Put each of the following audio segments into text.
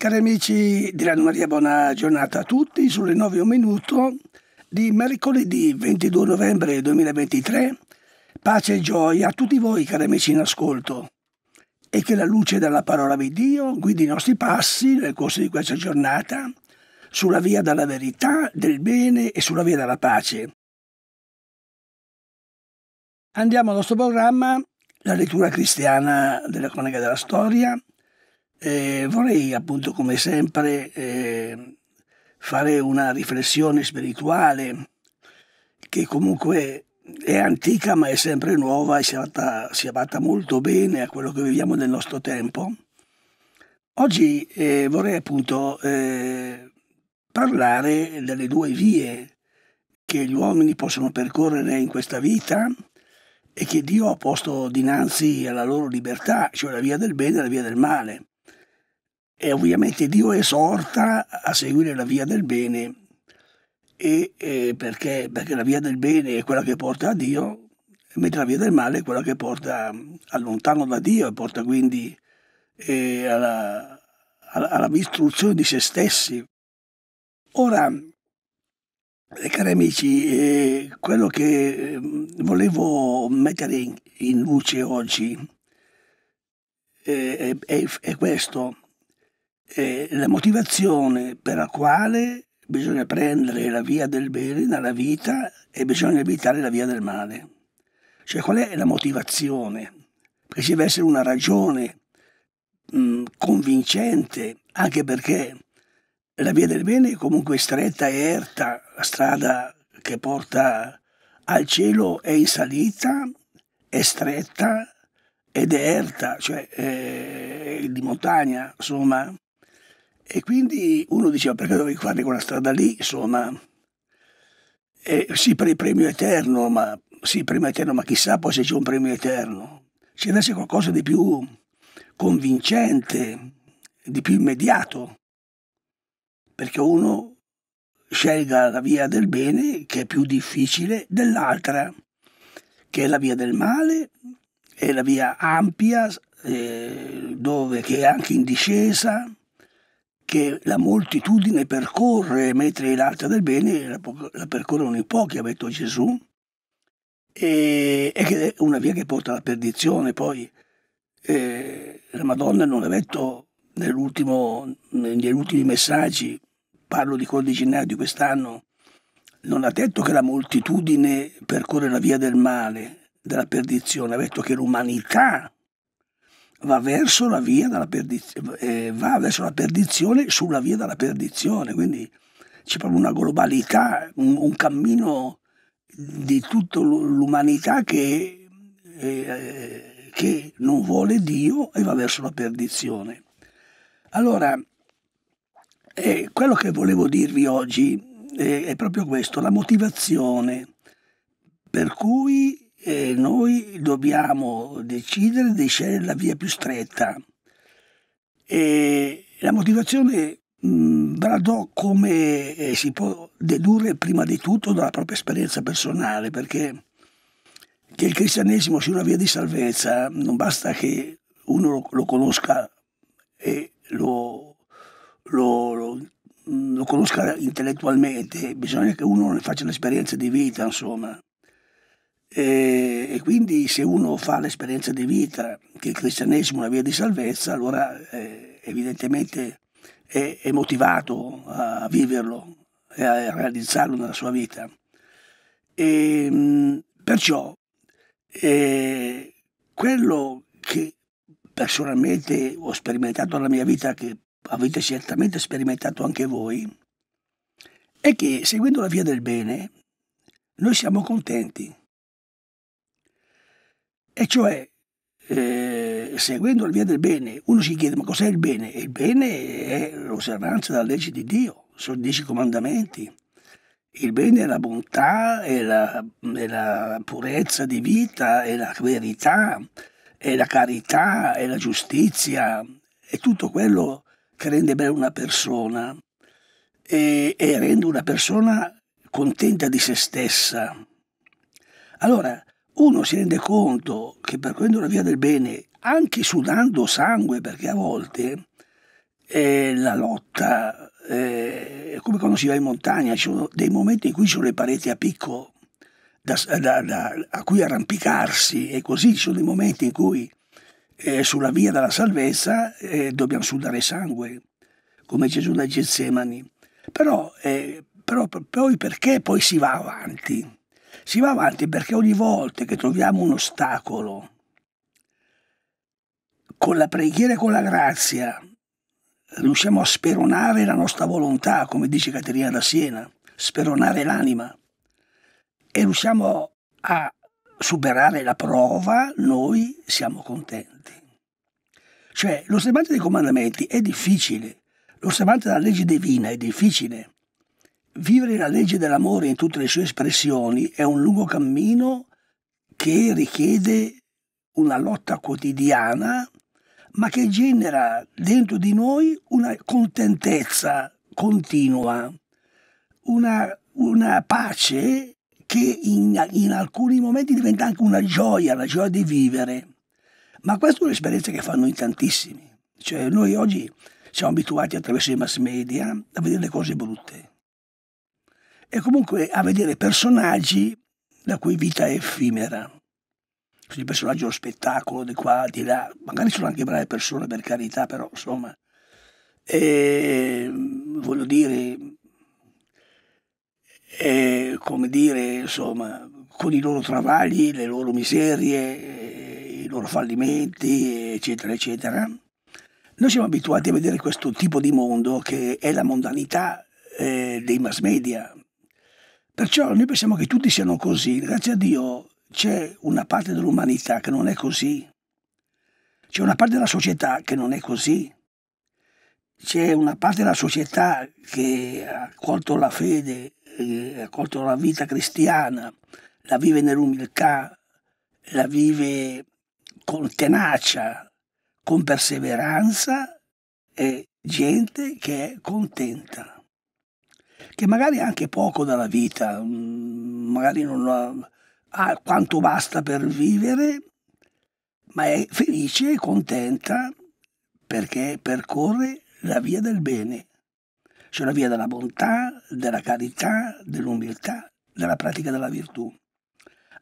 Cari amici di Radio Maria, buona giornata a tutti. Sulle 9 un minuto di mercoledì 22 novembre 2023. Pace e gioia a tutti voi, cari amici in ascolto. E che la luce della parola di Dio guidi i nostri passi nel corso di questa giornata sulla via della verità, del bene e sulla via della pace. Andiamo al nostro programma, la lettura cristiana della cronaca della storia eh, vorrei appunto come sempre eh, fare una riflessione spirituale che comunque è antica ma è sempre nuova e si adatta, si adatta molto bene a quello che viviamo nel nostro tempo. Oggi eh, vorrei appunto eh, parlare delle due vie che gli uomini possono percorrere in questa vita e che Dio ha posto dinanzi alla loro libertà, cioè la via del bene e la via del male. E ovviamente Dio esorta a seguire la via del bene, e, eh, perché, perché la via del bene è quella che porta a Dio, mentre la via del male è quella che porta allontano da Dio e porta quindi eh, alla, alla, alla distruzione di se stessi. Ora, eh, cari amici, eh, quello che eh, volevo mettere in, in luce oggi eh, è, è, è questo eh, la motivazione per la quale bisogna prendere la via del bene dalla vita e bisogna evitare la via del male. Cioè qual è la motivazione? Perché ci deve essere una ragione mh, convincente, anche perché la via del bene è comunque stretta e erta, la strada che porta al cielo è in salita, è stretta ed è erta, cioè è eh, di montagna, insomma, e quindi uno diceva perché dovevi fare quella strada lì, insomma, e eh, sì per il premio eterno, ma sì, premio eterno, ma chissà poi se c'è un premio eterno. Ci deve essere qualcosa di più convincente, di più immediato, perché uno scelga la via del bene che è più difficile dell'altra, che è la via del male, è la via ampia, eh, dove, che è anche in discesa, che la moltitudine percorre, mentre l'altra del bene la, percorrono in pochi, ha detto Gesù, e, e, che è una via che porta alla perdizione. Poi eh, la Madonna non l'ha detto negli ultimi messaggi, parlo di quello di gennaio di quest'anno, non ha detto che la moltitudine percorre la via del male, della perdizione, ha detto che l'umanità va verso la via della perdizione, eh, va verso la perdizione sulla via della perdizione, quindi c'è proprio una globalità, un, un cammino di tutta l'umanità che, eh, eh, che non vuole Dio e va verso la perdizione. Allora, eh, quello che volevo dirvi oggi è, eh, è proprio questo, la motivazione per cui eh, noi dobbiamo decidere di scegliere la via più stretta. E la motivazione mh, Bradò come eh, si può dedurre prima di tutto dalla propria esperienza personale, perché che il cristianesimo sia una via di salvezza non basta che uno lo, lo conosca e lo, lo, lo lo conosca intellettualmente, bisogna che uno ne faccia l'esperienza di vita, insomma. E, e, quindi se uno fa l'esperienza di vita che il cristianesimo è una via di salvezza, allora eh, evidentemente è, è, motivato a viverlo e a realizzarlo nella sua vita. E, ehm, perciò eh, quello che personalmente ho sperimentato nella mia vita, che avete certamente sperimentato anche voi, è che seguendo la via del bene noi siamo contenti e cioè, eh, seguendo la via del bene, uno si chiede ma cos'è il bene? il bene è l'osservanza della legge di Dio, sono dieci comandamenti. Il bene è la bontà, è la, è la purezza di vita, è la verità, è la carità, è la giustizia, è tutto quello che rende bella una persona e, e rende una persona contenta di se stessa. Allora, uno si rende conto che percorrendo la via del bene, anche sudando sangue, perché a volte eh, la lotta eh, è come quando si va in montagna, ci sono dei momenti in cui ci sono le pareti a picco da, da, da, a cui arrampicarsi e così ci sono dei momenti in cui eh, sulla via della salvezza eh, dobbiamo sudare sangue, come Gesù da Getsemani. Però, eh, però poi perché poi si va avanti? Si va avanti perché ogni volta che troviamo un ostacolo, con la preghiera e con la grazia, riusciamo a speronare la nostra volontà, come dice Caterina da Siena, speronare l'anima, e riusciamo a superare la prova, noi siamo contenti. Cioè, l'osservanza dei comandamenti è difficile, l'osservanza della legge divina è difficile, Vivere la legge dell'amore in tutte le sue espressioni è un lungo cammino che richiede una lotta quotidiana, ma che genera dentro di noi una contentezza continua, una, una pace che in, in, alcuni momenti diventa anche una gioia, la gioia di vivere. Ma questa è un'esperienza che fanno in tantissimi. Cioè, noi oggi siamo abituati attraverso i mass media a vedere le cose brutte e comunque a vedere personaggi la cui vita è effimera. Quindi cioè, personaggi lo spettacolo di qua, di là, magari sono anche brave persone per carità, però insomma, e, ehm, voglio dire, e, eh, come dire, insomma, con i loro travagli, le loro miserie, i loro fallimenti, eccetera, eccetera. Noi siamo abituati a vedere questo tipo di mondo che è la mondanità eh, dei mass media, Perciò noi pensiamo che tutti siano così. Grazie a Dio c'è una parte dell'umanità che non è così. C'è una parte della società che non è così. C'è una parte della società che ha colto la fede, eh, ha colto la vita cristiana, la vive nell'umiltà, la vive con tenacia, con perseveranza e gente che è contenta che magari ha anche poco dalla vita, mm, magari non ha, ha quanto basta per vivere, ma è felice e contenta perché percorre la via del bene, cioè la via della bontà, della carità, dell'umiltà, della pratica della virtù.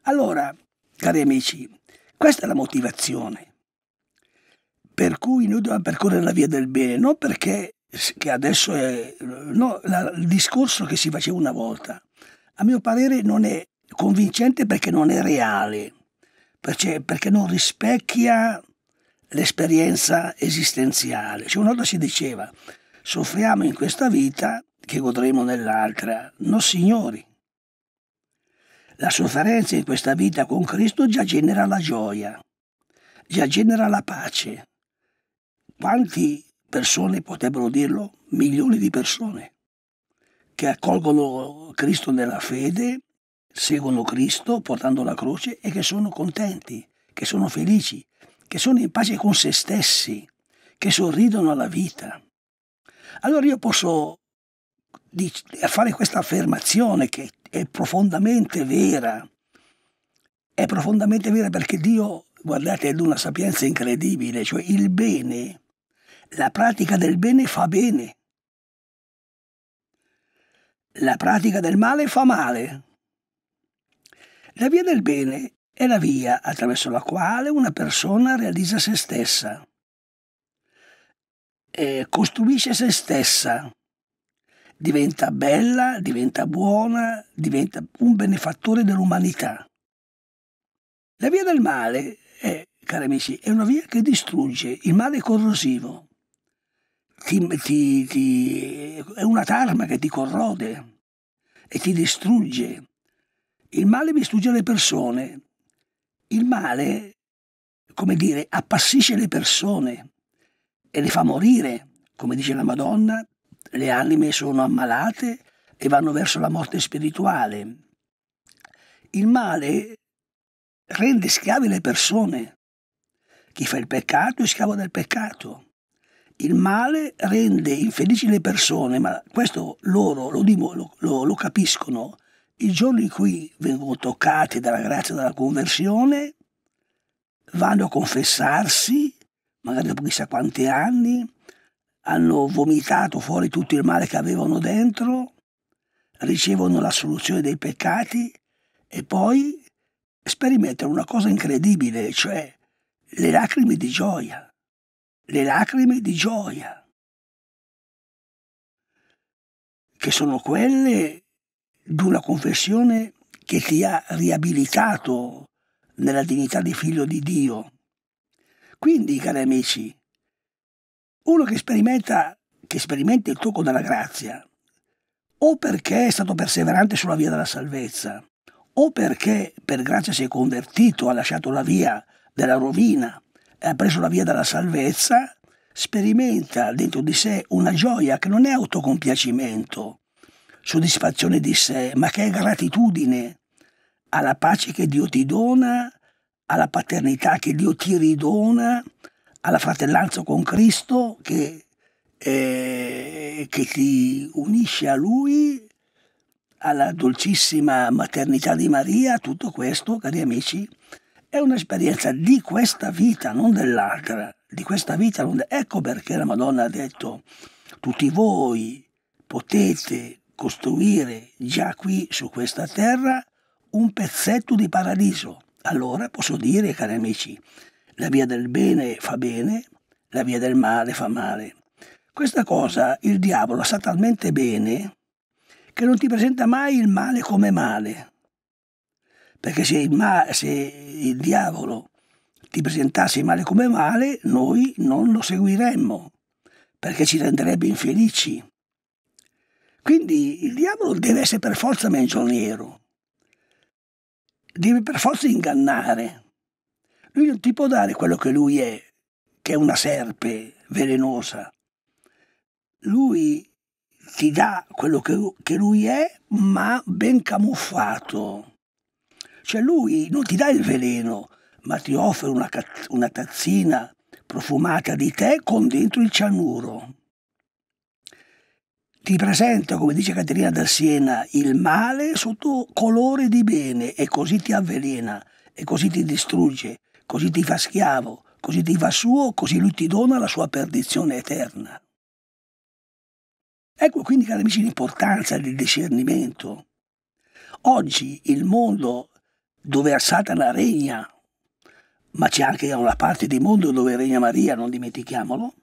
Allora, cari amici, questa è la motivazione per cui noi dobbiamo percorrere la via del bene, non perché che adesso è no, la, il discorso che si faceva una volta, a mio parere non è convincente perché non è reale, perché, perché non rispecchia l'esperienza esistenziale. Cioè, una volta si diceva, soffriamo in questa vita che godremo nell'altra. No, signori. La sofferenza in questa vita con Cristo già genera la gioia, già genera la pace. Quanti persone, potrebbero dirlo milioni di persone, che accolgono Cristo nella fede, seguono Cristo portando la croce e che sono contenti, che sono felici, che sono in pace con se stessi, che sorridono alla vita. Allora io posso fare questa affermazione che è profondamente vera, è profondamente vera perché Dio, guardate, è di una sapienza incredibile, cioè il bene la pratica del bene fa bene. La pratica del male fa male. La via del bene è la via attraverso la quale una persona realizza se stessa, costruisce se stessa, diventa bella, diventa buona, diventa un benefattore dell'umanità. La via del male è, cari amici, è una via che distrugge il male corrosivo ti, ti, ti, è una tarma che ti corrode e ti distrugge. Il male distrugge le persone. Il male, come dire, appassisce le persone e le fa morire. Come dice la Madonna, le anime sono ammalate e vanno verso la morte spirituale. Il male rende schiavi le persone. Chi fa il peccato è schiavo del peccato il male rende infelici le persone, ma questo loro lo, lo, lo, lo capiscono. I giorni in cui vengono toccati dalla grazia della conversione, vanno a confessarsi, magari dopo chissà quanti anni, hanno vomitato fuori tutto il male che avevano dentro, ricevono l'assoluzione dei peccati e poi sperimentano una cosa incredibile, cioè le lacrime di gioia le lacrime di gioia, che sono quelle di una confessione che ti ha riabilitato nella dignità di figlio di Dio. Quindi, cari amici, uno che sperimenta, che sperimenta il tocco della grazia, o perché è stato perseverante sulla via della salvezza, o perché per grazia si è convertito, ha lasciato la via della rovina, ha preso la via della salvezza, sperimenta dentro di sé una gioia che non è autocompiacimento, soddisfazione di sé, ma che è gratitudine alla pace che Dio ti dona, alla paternità che Dio ti ridona, alla fratellanza con Cristo che, eh, che ti unisce a Lui, alla dolcissima maternità di Maria, tutto questo, cari amici, è un'esperienza di questa vita, non dell'altra, di questa vita. Non de- ecco perché la Madonna ha detto, tutti voi potete costruire già qui su questa terra un pezzetto di paradiso. Allora posso dire, cari amici, la via del bene fa bene, la via del male fa male. Questa cosa il diavolo sa talmente bene che non ti presenta mai il male come male, perché se il, ma- se il diavolo ti presentasse male come male, noi non lo seguiremmo, perché ci renderebbe infelici. Quindi il diavolo deve essere per forza menzognero, deve per forza ingannare. Lui non ti può dare quello che lui è, che è una serpe velenosa. Lui ti dà quello che lui è, ma ben camuffato. Cioè lui non ti dà il veleno, ma ti offre una, una tazzina profumata di tè con dentro il cianuro. Ti presenta, come dice Caterina da Siena, il male sotto colore di bene e così ti avvelena, e così ti distrugge, così ti fa schiavo, così ti fa suo, così lui ti dona la sua perdizione eterna. Ecco quindi, cari amici, l'importanza del discernimento. Oggi il mondo dove Satana regna, ma c'è anche una parte del mondo dove regna Maria, non dimentichiamolo.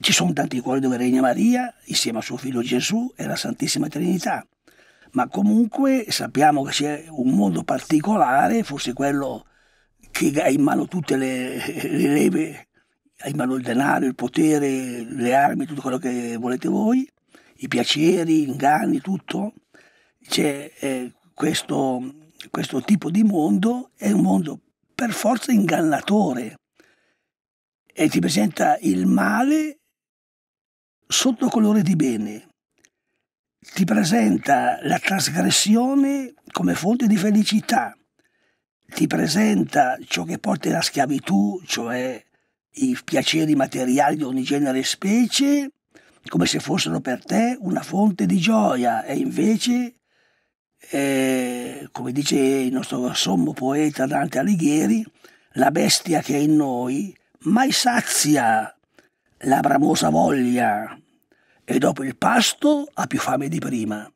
Ci sono tanti cuori dove regna Maria, insieme a suo figlio Gesù e la Santissima Trinità. Ma comunque sappiamo che c'è un mondo particolare, forse quello che ha in mano tutte le, le leve, ha in mano il denaro, il potere, le armi, tutto quello che volete voi, i piaceri, gli inganni, tutto. C'è eh, questo questo tipo di mondo è un mondo per forza ingannatore e ti presenta il male sotto colore di bene, ti presenta la trasgressione come fonte di felicità, ti presenta ciò che porta alla schiavitù, cioè i piaceri materiali di ogni genere e specie, come se fossero per te una fonte di gioia e invece eh, come dice il nostro sommo poeta Dante Alighieri, la bestia che è in noi mai sazia la bramosa voglia e dopo il pasto ha più fame di prima.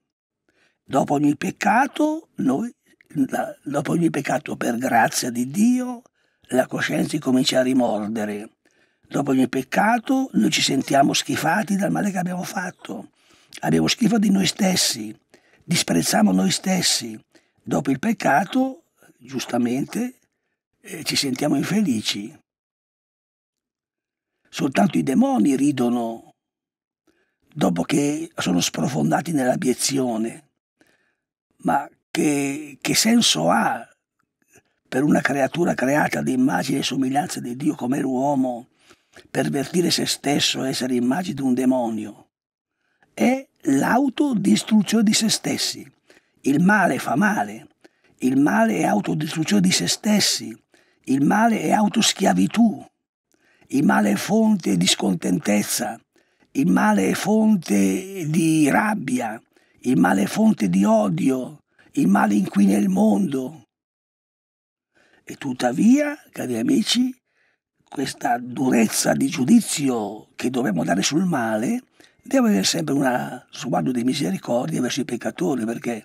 Dopo ogni peccato, noi, la, dopo ogni peccato per grazia di Dio, la coscienza comincia a rimordere. Dopo ogni peccato noi ci sentiamo schifati dal male che abbiamo fatto. Abbiamo schifo di noi stessi, disprezziamo noi stessi dopo il peccato, giustamente eh, ci sentiamo infelici. Soltanto i demoni ridono dopo che sono sprofondati nell'abiezione. Ma che, che senso ha per una creatura creata ad immagine e somiglianza di Dio come l'uomo pervertire se stesso, essere immagine di un demonio? È l'autodistruzione di se stessi. Il male fa male, il male è autodistruzione di se stessi, il male è autoschiavitù, il male è fonte di scontentezza, il male è fonte di rabbia, il male è fonte di odio, il male inquina il mondo. E tuttavia, cari amici, questa durezza di giudizio che dovremmo dare sul male deve avere sempre uno sguardo di misericordia verso i peccatori, perché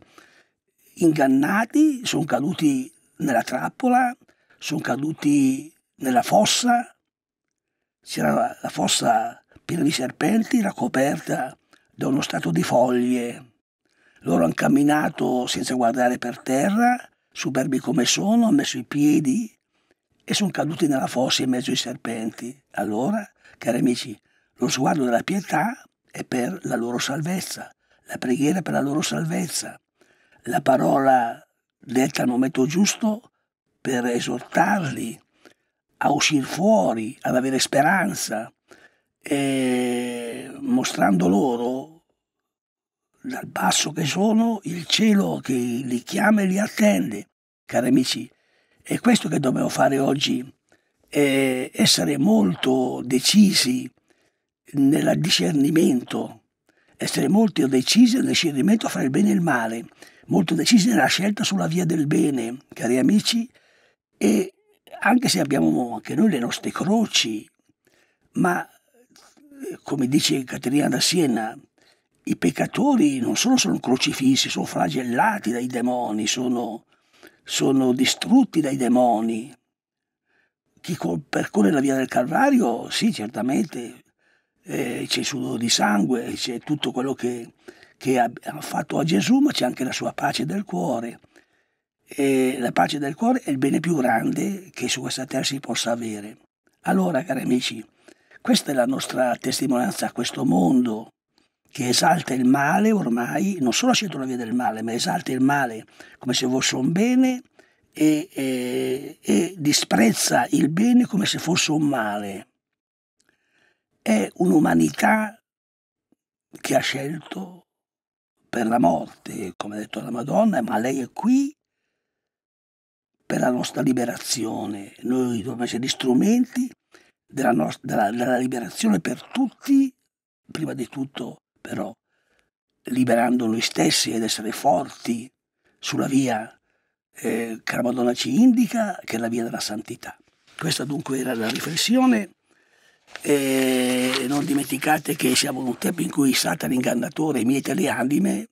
ingannati sono caduti nella trappola, sono caduti nella fossa, c'era la fossa piena di serpenti, coperta da uno stato di foglie. Loro hanno camminato senza guardare per terra, superbi come sono, hanno messo i piedi e sono caduti nella fossa in mezzo ai serpenti. Allora, cari amici, lo sguardo della pietà e per la loro salvezza, la preghiera per la loro salvezza, la parola detta al momento giusto per esortarli a uscire fuori, ad avere speranza, e mostrando loro dal basso che sono il cielo che li chiama e li attende, cari amici. È questo che dobbiamo fare oggi, essere molto decisi nel discernimento, essere molto decisi nel discernimento fra il bene e il male, molto decisi nella scelta sulla via del bene, cari amici, e anche se abbiamo anche noi le nostre croci, ma come dice Caterina da Siena, i peccatori non solo sono crocifissi, sono flagellati dai demoni, sono, sono distrutti dai demoni. Chi percorre la via del Calvario, sì, certamente, eh, c'è il sudore di sangue, c'è tutto quello che, che ha, ha fatto a Gesù, ma c'è anche la sua pace del cuore. E la pace del cuore è il bene più grande che su questa terra si possa avere. Allora, cari amici, questa è la nostra testimonianza a questo mondo che esalta il male ormai, non solo scelto la via del male, ma esalta il male come se fosse un bene e, e, e disprezza il bene come se fosse un male. È un'umanità che ha scelto per la morte, come ha detto la Madonna, ma lei è qui per la nostra liberazione. Noi dobbiamo essere gli strumenti della, nostra, della, della liberazione per tutti, prima di tutto però liberando noi stessi ed essere forti sulla via eh, che la Madonna ci indica, che è la via della santità. Questa dunque era la riflessione e non dimenticate che siamo in un tempo in cui Satana ingannatore miete le anime,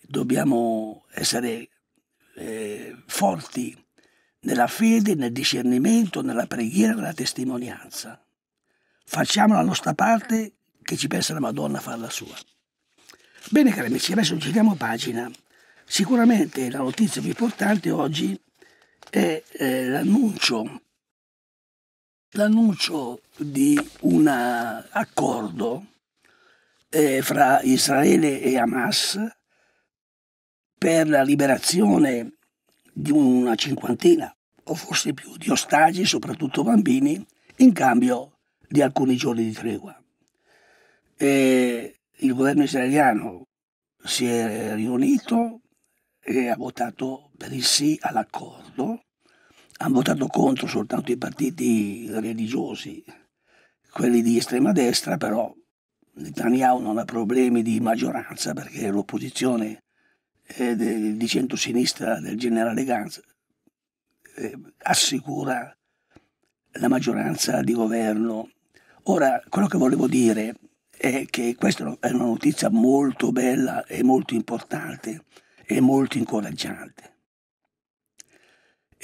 dobbiamo essere eh, forti nella fede, nel discernimento, nella preghiera, nella testimonianza. Facciamo la nostra parte che ci pensa la Madonna a fare la sua. Bene cari amici, adesso giriamo pagina. Sicuramente la notizia più importante oggi è eh, l'annuncio l'annuncio di un eh, accordo eh, fra Israele e Hamas per la liberazione di una cinquantina o forse più di ostaggi, soprattutto bambini, in cambio di alcuni giorni di tregua. E il governo israeliano si è riunito e ha votato per il sì all'accordo hanno votato contro soltanto i partiti religiosi, quelli di estrema destra però Netanyahu non ha problemi di maggioranza perché l'opposizione eh, di centrosinistra del generale Gantz eh, assicura la maggioranza di governo. Ora, quello che volevo dire è che questa è una notizia molto bella e molto importante e molto incoraggiante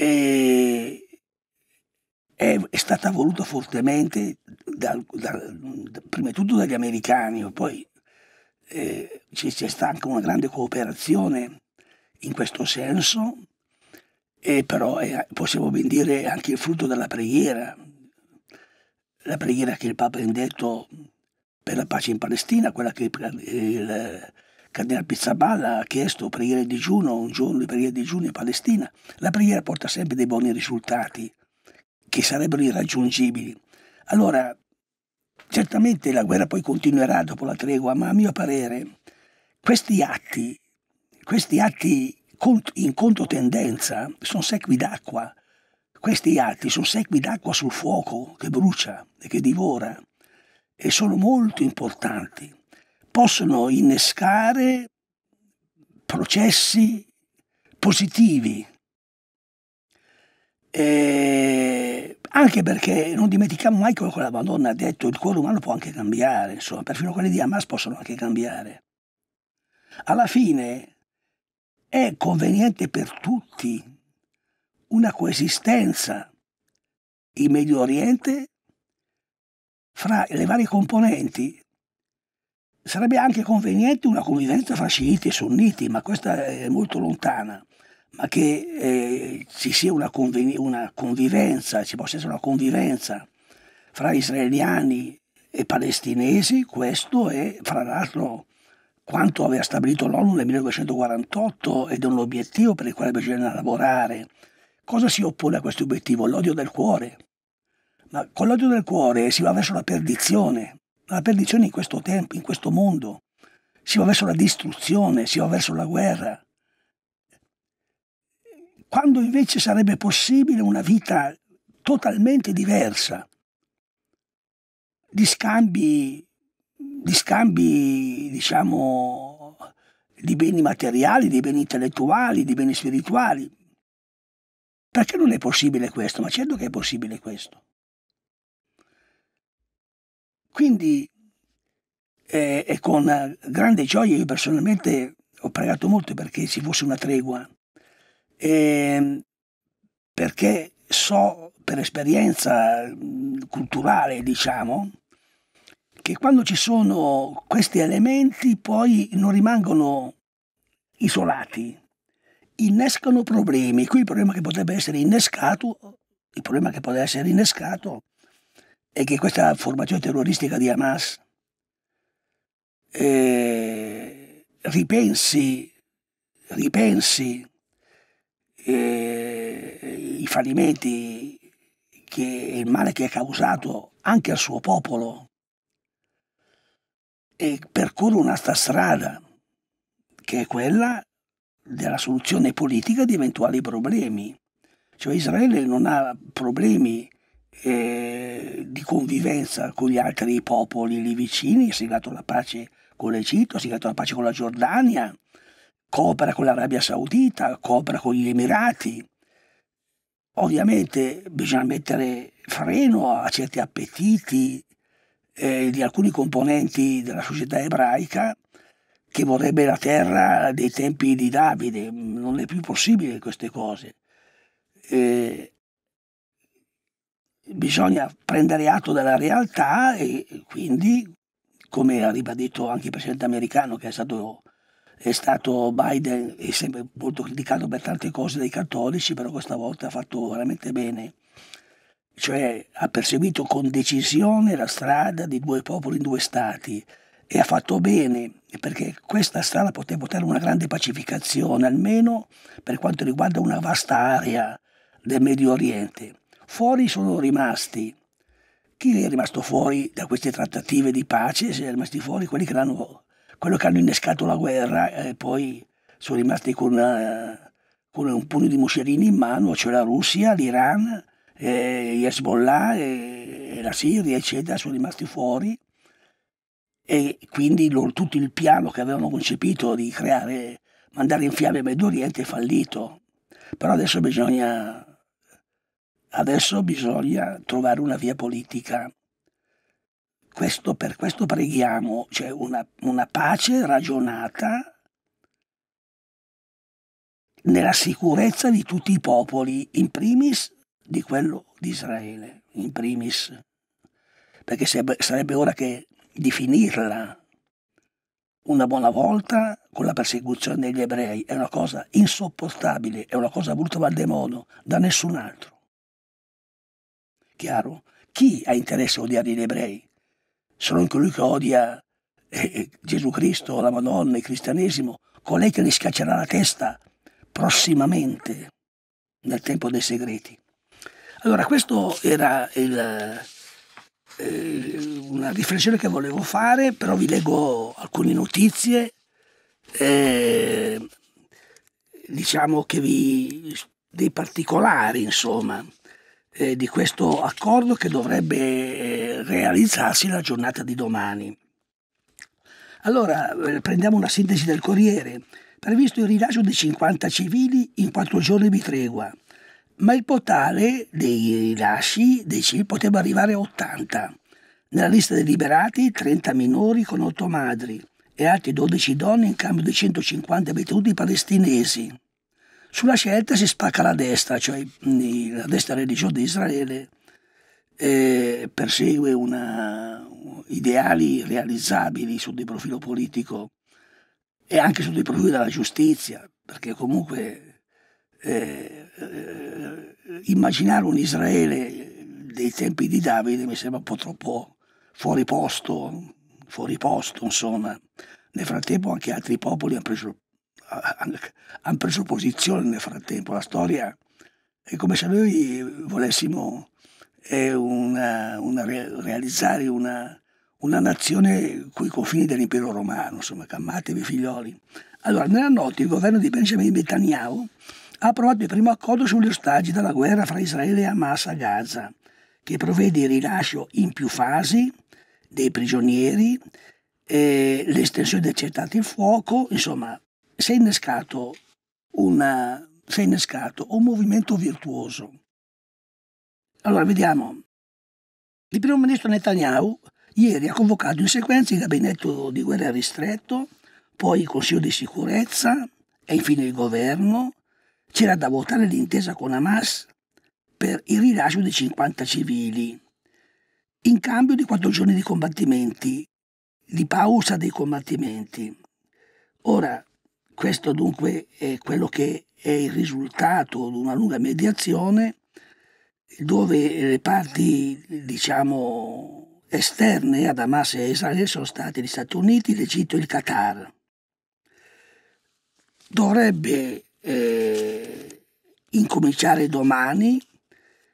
e è, è stata voluta fortemente dal, dal, prima di tutto dagli americani, poi eh, c'è stata anche una grande cooperazione in questo senso, e però è, possiamo ben dire anche il frutto della preghiera, la preghiera che il Papa ha indetto per la pace in Palestina, quella che il, Cardinal Pizzaballa ha chiesto preghiera e digiuno, un giorno di preghiera e digiuno in Palestina. La preghiera porta sempre dei buoni risultati che sarebbero irraggiungibili. Allora, certamente la guerra poi continuerà dopo la tregua, ma a mio parere questi atti, questi atti in controtendenza sono secchi d'acqua. Questi atti sono secchi d'acqua sul fuoco che brucia e che divora e sono molto importanti possono innescare processi positivi. E eh, anche perché non dimentichiamo mai quello che la Madonna ha detto, il cuore umano può anche cambiare, insomma, perfino quelli di Hamas possono anche cambiare. Alla fine è conveniente per tutti una coesistenza in Medio Oriente fra le varie componenti Sarebbe anche conveniente una convivenza fra sciiti e sunniti, ma questa è molto lontana. Ma che eh, ci sia una, una convivenza, ci possa essere una convivenza fra israeliani e palestinesi, questo è fra l'altro quanto aveva stabilito l'ONU nel 1948 ed è un obiettivo per il quale bisogna lavorare. Cosa si oppone a questo obiettivo? L'odio del cuore. Ma con l'odio del cuore si va verso la perdizione, la perdizione in questo tempo, in questo mondo. Si va verso la distruzione, si va verso la guerra. Quando invece sarebbe possibile una vita totalmente diversa, di scambi, di scambi diciamo, di beni materiali, di beni intellettuali, di beni spirituali. Perché non è possibile questo? Ma certo che è possibile questo. Quindi eh, con eh, grande gioia io personalmente ho pregato molto perché ci fosse una tregua, eh, perché so per esperienza mm, culturale, diciamo, che quando ci sono questi elementi poi non rimangono isolati, innescano problemi. Qui il problema che potrebbe essere innescato, il problema che potrebbe essere innescato è che questa formazione terroristica di Hamas eh, ripensi, ripensi eh, i fallimenti e il male che ha causato anche al suo popolo e percorre un'altra strada che è quella della soluzione politica di eventuali problemi. Cioè Israele non ha problemi eh, di convivenza con gli altri popoli lì vicini, ha siglato la pace con l'Egitto, ha siglato la pace con la Giordania, coopera con l'Arabia Saudita, coopera con gli Emirati. Ovviamente bisogna mettere freno a certi appetiti eh, di alcuni componenti della società ebraica che vorrebbe la terra dei tempi di Davide. Non è più possibile queste cose. Eh, bisogna prendere atto della realtà e quindi, come ha ribadito anche il presidente americano, che è stato, è stato Biden e sempre molto criticato per tante cose dai cattolici, però questa volta ha fatto veramente bene. Cioè ha perseguito con decisione la strada di due popoli in due stati e ha fatto bene perché questa strada poteva portare una grande pacificazione, almeno per quanto riguarda una vasta area del Medio Oriente fuori sono rimasti. Chi è rimasto fuori da queste trattative di pace? Sono rimasti fuori quelli che hanno, quello che hanno innescato la guerra e poi sono rimasti con, una, eh, con un pugno di Mussolini in mano, cioè la Russia, l'Iran, eh, Hezbollah e, la Siria, eccetera, sono rimasti fuori e quindi loro, tutto il piano che avevano concepito di creare, mandare in fiamme Medio Oriente è fallito. Però adesso bisogna Adesso bisogna trovare una via politica. Questo, per questo preghiamo, cioè una, una pace ragionata nella sicurezza di tutti i popoli, in primis di quello di Israele, in primis, perché sarebbe ora che di finirla una buona volta con la persecuzione degli ebrei, è una cosa insopportabile, è una cosa voluta dal demonio, da nessun altro. Chiaro? Chi ha interesse a odiare gli ebrei? Solo in colui che odia eh, eh, Gesù Cristo, la Madonna, il cristianesimo, colei che gli scaccerà la testa prossimamente, nel tempo dei segreti. Allora, questa era il, eh, una riflessione che volevo fare, però vi leggo alcune notizie, eh, diciamo che vi, dei particolari, insomma eh, di questo accordo che dovrebbe eh, realizzarsi la giornata di domani. Allora, eh, prendiamo una sintesi del Corriere. Previsto il rilascio di 50 civili in 4 giorni di tregua, ma il totale dei rilasci dei civili poteva arrivare a 80. Nella lista dei liberati 30 minori con 8 madri e altre 12 donne in cambio di 150 abitudini palestinesi. Sulla scelta si spacca la destra, cioè mm, la destra religiosa di Israele eh, persegue una, ideali realizzabili sotto il profilo politico e anche sotto il profilo della giustizia, perché comunque eh, eh, immaginare un Israele dei tempi di Davide mi sembra un po' troppo fuori posto, fuori posto insomma. Nel frattempo anche altri popoli hanno preso il hanno preso posizione nel frattempo. La storia è come se noi volessimo una, una, realizzare una, una nazione coi confini dell'impero romano, insomma, calmatevi figlioli. Allora, nella notte il governo di Benjamin Netanyahu ha approvato il primo accordo sugli ostaggi della guerra fra Israele e Hamas a Gaza, che provvede il rilascio in più fasi dei prigionieri, eh, l'estensione dei cessate il fuoco, insomma, si è innescato, una, si è innescato un movimento virtuoso. Allora, vediamo. Il primo ministro Netanyahu ieri ha convocato in sequenza il gabinetto di guerra ristretto, poi il Consiglio di sicurezza e infine il governo. C'era da votare l'intesa con Hamas per il rilascio di 50 civili, in cambio di quattro giorni di combattimenti, di pausa dei combattimenti. Ora, questo dunque è quello che è il risultato di una lunga mediazione dove le parti, diciamo, esterne ad Hamas e Israele sono stati gli Stati Uniti, l'Egitto e il Qatar. Dovrebbe eh, incominciare domani,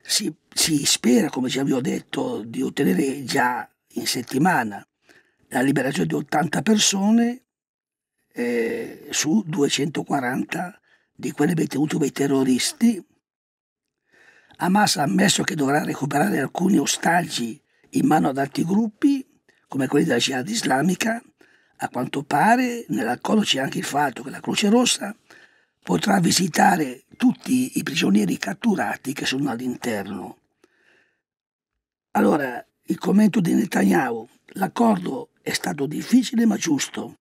si, si spera, come già vi ho detto, di ottenere già in settimana la liberazione di 80 persone eh, su 240 di quelli detenuti dai terroristi. Hamas ha ammesso che dovrà recuperare alcuni ostaggi in mano ad altri gruppi, come quelli della Jihad islamica. A quanto pare, nell'accordo c'è anche il fatto che la Croce Rossa potrà visitare tutti i prigionieri catturati che sono all'interno. Allora, il commento di Netanyahu, l'accordo è stato difficile ma giusto.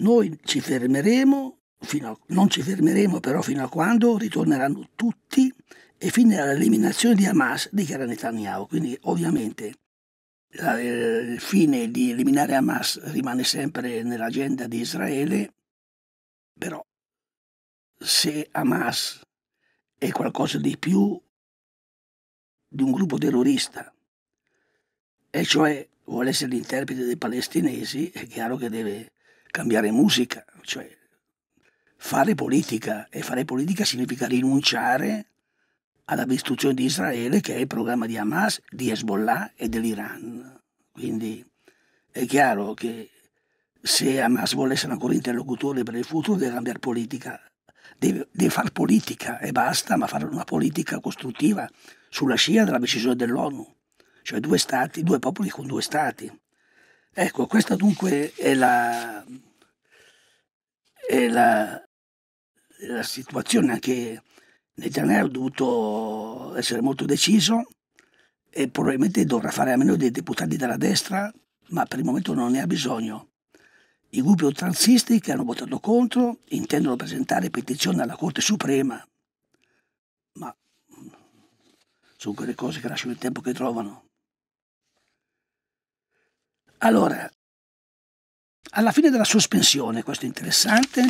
Noi ci fermeremo, a, non ci fermeremo però fino a quando ritorneranno tutti e fino all'eliminazione di Hamas dichiara Netanyahu. Quindi ovviamente la, eh, il fine di eliminare Hamas rimane sempre nell'agenda di Israele, però se Hamas è qualcosa di più di un gruppo terrorista, e cioè vuole essere l'interprete dei palestinesi, è chiaro che deve cambiare musica, cioè fare politica e fare politica significa rinunciare alla distruzione di Israele che è il programma di Hamas, di Hezbollah e dell'Iran. Quindi è chiaro che se Hamas vuole essere ancora interlocutore per il futuro deve cambiare politica, deve, deve fare politica e basta, ma fare una politica costruttiva sulla scia della decisione dell'ONU, cioè due stati, due popoli con due stati. Ecco, questa dunque è la, è la, la situazione anche Netanyahu ha dovuto essere molto deciso e probabilmente dovrà fare a meno dei deputati della destra, ma per il momento non ne ha bisogno. I gruppi oltranzisti che hanno votato contro intendono presentare petizioni alla Corte Suprema, ma mm, sono quelle cose che lasciano il tempo che trovano. Allora, alla fine della sospensione, questo è interessante,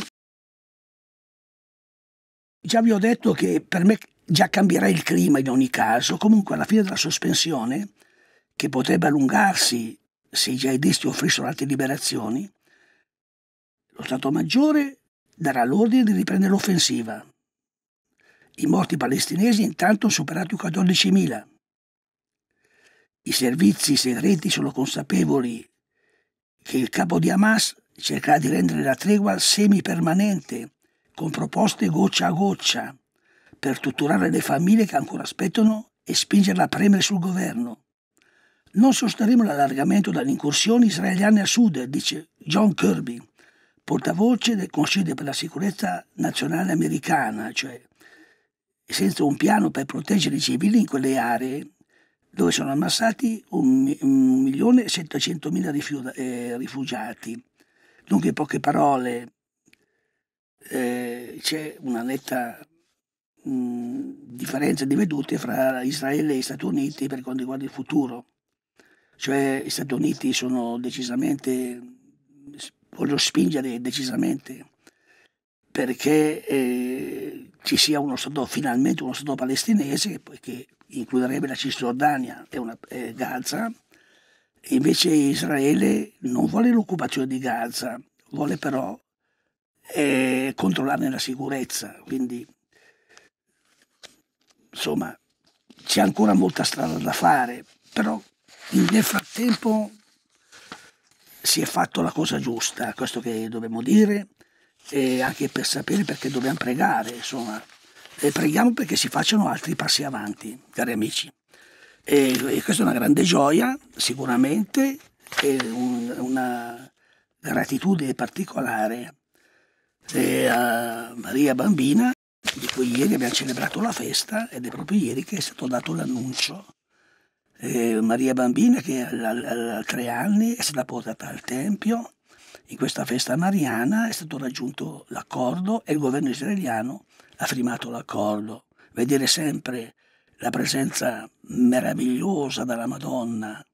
già vi ho detto che per me già cambierà il clima in ogni caso, comunque alla fine della sospensione, che potrebbe allungarsi se i jihadisti offrissero altre liberazioni, lo Stato Maggiore darà l'ordine di riprendere l'offensiva. I morti palestinesi intanto hanno superato i 14.000 i servizi segreti sono consapevoli che il capo di Hamas cercherà di rendere la tregua semipermanente, con proposte goccia a goccia, per tutturare le famiglie che ancora aspettano e spingerla a premere sul governo. Non sosterremo l'allargamento dalle incursioni israeliane a sud, dice John Kirby, portavoce del Consiglio per la sicurezza nazionale americana, cioè senza un piano per proteggere i civili in quelle aree, dove sono ammassati 1.700.000 eh, rifugiati. Dunque, in poche parole, eh, c'è una netta mh, differenza di vedute fra Israele e Stati Uniti per quanto riguarda il futuro. Cioè, gli Stati Uniti sono decisamente, voglio spingere decisamente, perché eh, ci sia uno Stato, finalmente uno Stato palestinese che, includerebbe la Cisgiordania e, una, e Gaza, e invece Israele non vuole l'occupazione di Gaza, vuole però eh, controllarne la sicurezza, quindi insomma c'è ancora molta strada da fare, però nel frattempo si è fatto la cosa giusta, questo che dobbiamo dire, e anche per sapere perché dobbiamo pregare, insomma. E preghiamo perché si facciano altri passi avanti, cari amici. E, e questa è una grande gioia, sicuramente, e un, una gratitudine particolare e a Maria Bambina, di cui ieri abbiamo celebrato la festa ed è proprio ieri che è stato dato l'annuncio. E Maria Bambina che a, a tre anni è stata portata al Tempio in questa festa mariana è stato raggiunto l'accordo e il governo israeliano ha firmato l'accordo. Vedere sempre la presenza meravigliosa della Madonna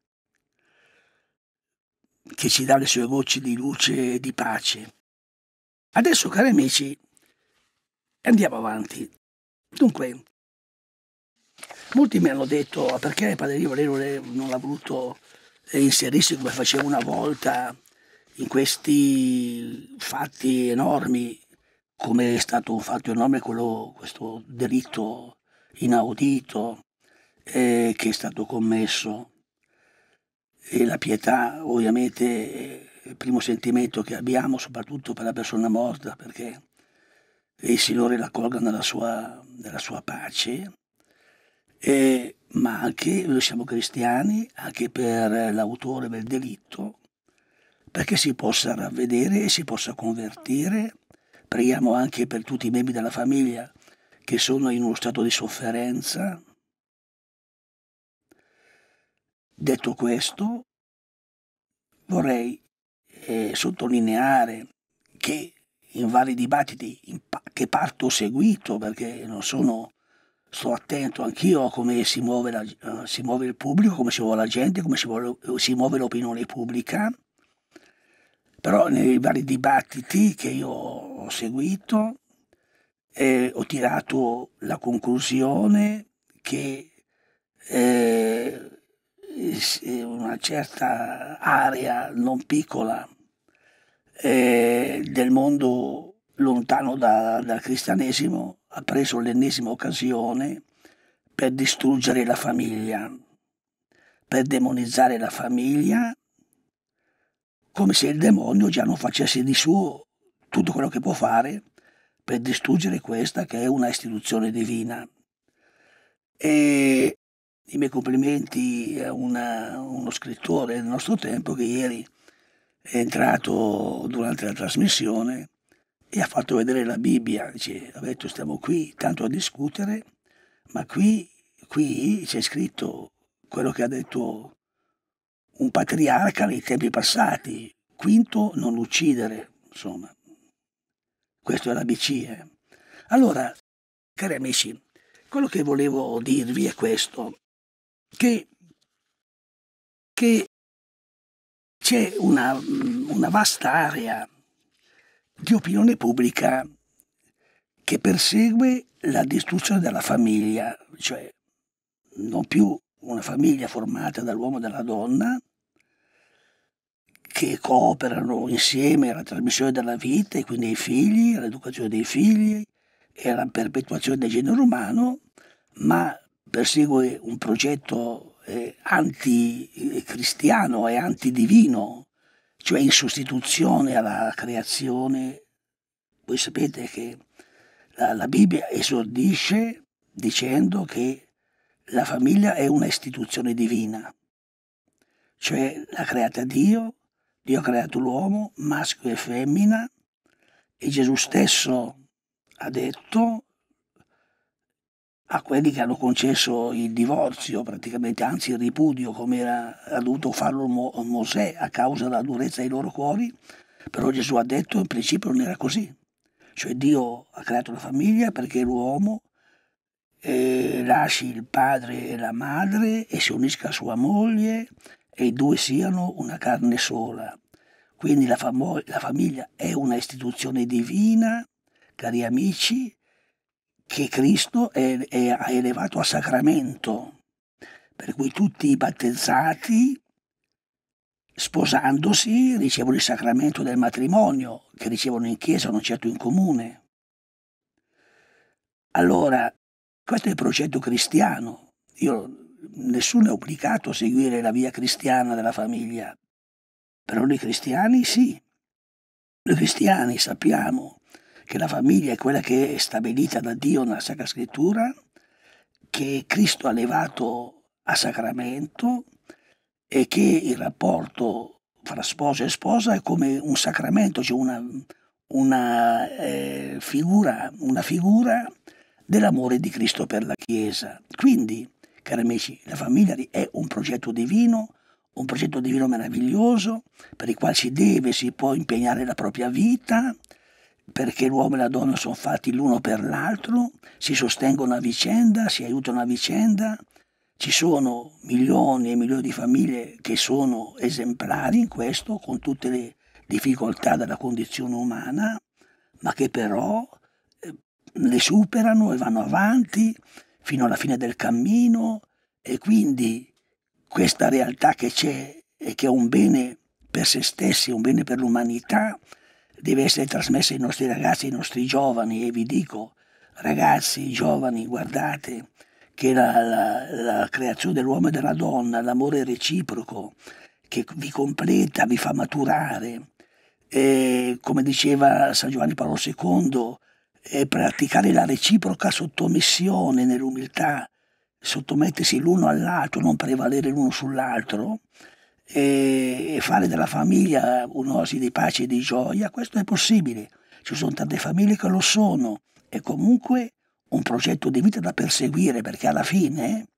che ci dà le sue voci di luce e di pace. Adesso, cari amici, andiamo avanti. Dunque, molti mi hanno detto ah, perché Padre Valerio non l'ha voluto eh, inserirsi come faceva una volta in questi fatti enormi, come è stato un fatto enorme quello, questo delitto inaudito eh, che è stato commesso. E la pietà ovviamente è il primo sentimento che abbiamo, soprattutto per la persona morta, perché il Signore la colga nella sua, nella sua pace, e, eh, ma anche noi siamo cristiani, anche per l'autore del delitto perché si possa ravvedere e si possa convertire. Preghiamo anche per tutti i membri della famiglia che sono in uno stato di sofferenza. Detto questo, vorrei eh, sottolineare che in vari dibattiti in pa che parto seguito, perché non sono, sto attento anch'io a come si muove, la, uh, si muove, il pubblico, come si muove la gente, come si muove, si muove l'opinione pubblica, però nei vari dibattiti che io ho seguito eh, ho tirato la conclusione che eh, eh, una certa area non piccola eh, del mondo lontano da, dal cristianesimo ha preso l'ennesima occasione per distruggere la famiglia, per demonizzare la famiglia come se il demonio già non facesse di suo tutto quello che può fare per distruggere questa che è una istituzione divina. E i miei complimenti a una, uno scrittore del nostro tempo che ieri è entrato durante la trasmissione e ha fatto vedere la Bibbia, dice, ha detto stiamo qui tanto a discutere, ma qui, qui c'è scritto quello che ha detto un patriarca nei tempi passati. Quinto, non uccidere, insomma. Questo è l'ABC. Eh. Allora, cari amici, quello che volevo dirvi è questo, che, che c'è una, una vasta area di opinione pubblica che persegue la distruzione della famiglia, cioè non più una famiglia formata dall'uomo e dalla donna che cooperano insieme alla trasmissione della vita e quindi ai figli, all'educazione dei figli e alla perpetuazione del genere umano, ma persegue un progetto eh, anticristiano e antidivino, cioè in sostituzione alla creazione. Voi sapete che la, la Bibbia esordisce dicendo che la famiglia è una istituzione divina, cioè l'ha creata Dio, Dio ha creato l'uomo, maschio e femmina, e Gesù stesso ha detto a quelli che hanno concesso il divorzio, praticamente, anzi il ripudio, come era, ha dovuto farlo Mo Mosè a causa della durezza dei loro cuori, però Gesù ha detto in principio non era così. Cioè Dio ha creato la famiglia perché l'uomo eh, lasci il padre e la madre e si unisca a sua moglie e i due siano una carne sola. Quindi la, famo- la famiglia è una istituzione divina, cari amici, che Cristo ha elevato a sacramento, per cui tutti i battezzati sposandosi ricevono il sacramento del matrimonio, che ricevono in chiesa, non certo in comune. Allora, questo è il progetto cristiano. Io, nessuno è obbligato a seguire la via cristiana della famiglia, però noi cristiani sì. Noi cristiani sappiamo che la famiglia è quella che è stabilita da Dio nella Sacra Scrittura, che Cristo ha levato a sacramento e che il rapporto fra sposo e sposa è come un sacramento, cioè una, una, eh, figura, una figura dell'amore di Cristo per la Chiesa. Quindi, cari amici, la famiglia è un progetto divino, un progetto divino meraviglioso, per il quale si deve, e si può impegnare la propria vita, perché l'uomo e la donna sono fatti l'uno per l'altro, si sostengono a vicenda, si aiutano a vicenda, ci sono milioni e milioni di famiglie che sono esemplari in questo, con tutte le difficoltà della condizione umana, ma che però le superano e vanno avanti fino alla fine del cammino e quindi questa realtà che c'è e che è un bene per se stessi, un bene per l'umanità, deve essere trasmessa ai nostri ragazzi, ai nostri giovani e vi dico, ragazzi, giovani, guardate che la, la, la creazione dell'uomo e della donna, l'amore reciproco che vi completa, vi fa maturare, e come diceva San Giovanni Paolo II, e praticare la reciproca sottomissione nell'umiltà, sottomettersi l'uno all'altro, non prevalere l'uno sull'altro e, fare della famiglia un'osi di pace e di gioia, questo è possibile. Ci sono tante famiglie che lo sono e comunque un progetto di vita da perseguire perché alla fine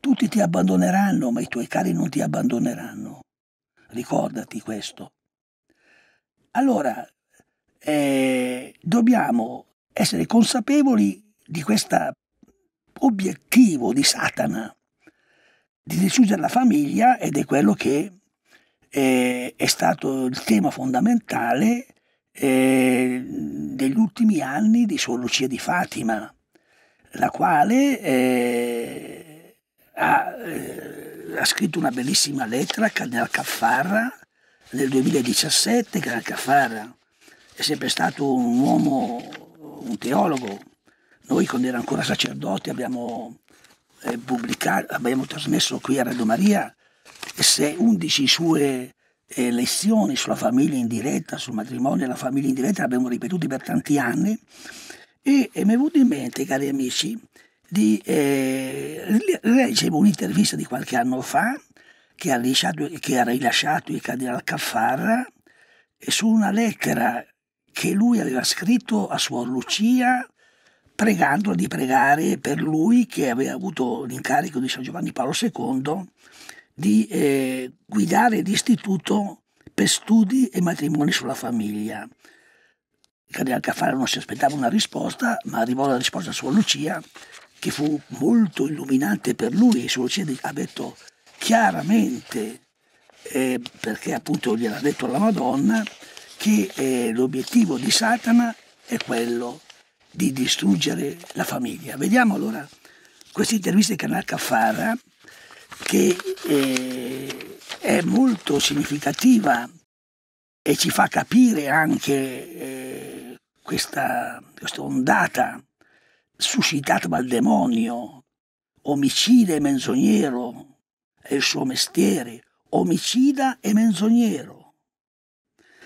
tutti ti abbandoneranno, ma i tuoi cari non ti abbandoneranno. Ricordati questo. Allora, eh, dobbiamo essere consapevoli di questo obiettivo di Satana, di distruggere la famiglia ed è quello che eh, è stato il tema fondamentale eh, degli ultimi anni di Suor Lucia di Fatima, la quale eh, ha, eh, ha, scritto una bellissima lettera a Cardinal Caffarra nel 2017, Cardinal Caffarra è sempre stato un uomo, un teologo. Noi quando era ancora sacerdote abbiamo, eh, pubblicato, abbiamo trasmesso qui a Radio Maria 11 sue eh, lezioni sulla famiglia in diretta, sul matrimonio e la famiglia in diretta, l'abbiamo ripetuto per tanti anni e, e mi è venuto in mente, cari amici, di eh, leggevo un'intervista di qualche anno fa che ha rilasciato, che ha rilasciato il cardinale Caffarra su una lettera che lui aveva scritto a Suor Lucia pregandola di pregare per lui che aveva avuto l'incarico di San Giovanni Paolo II di eh, guidare l'istituto per studi e matrimoni sulla famiglia. Il Cardinal Caffaro non si aspettava una risposta, ma arrivò la risposta a Suor Lucia, che fu molto illuminante per lui. Suor Lucia ha detto chiaramente, eh, perché appunto gliel'ha detto la Madonna, che eh, l'obiettivo di Satana è quello di distruggere la famiglia. Vediamo allora questa intervista di Canal Caffara che eh, è molto significativa e ci fa capire anche eh, questa, questa ondata suscitata dal demonio, omicida e menzognero, è il suo mestiere, omicida e menzognero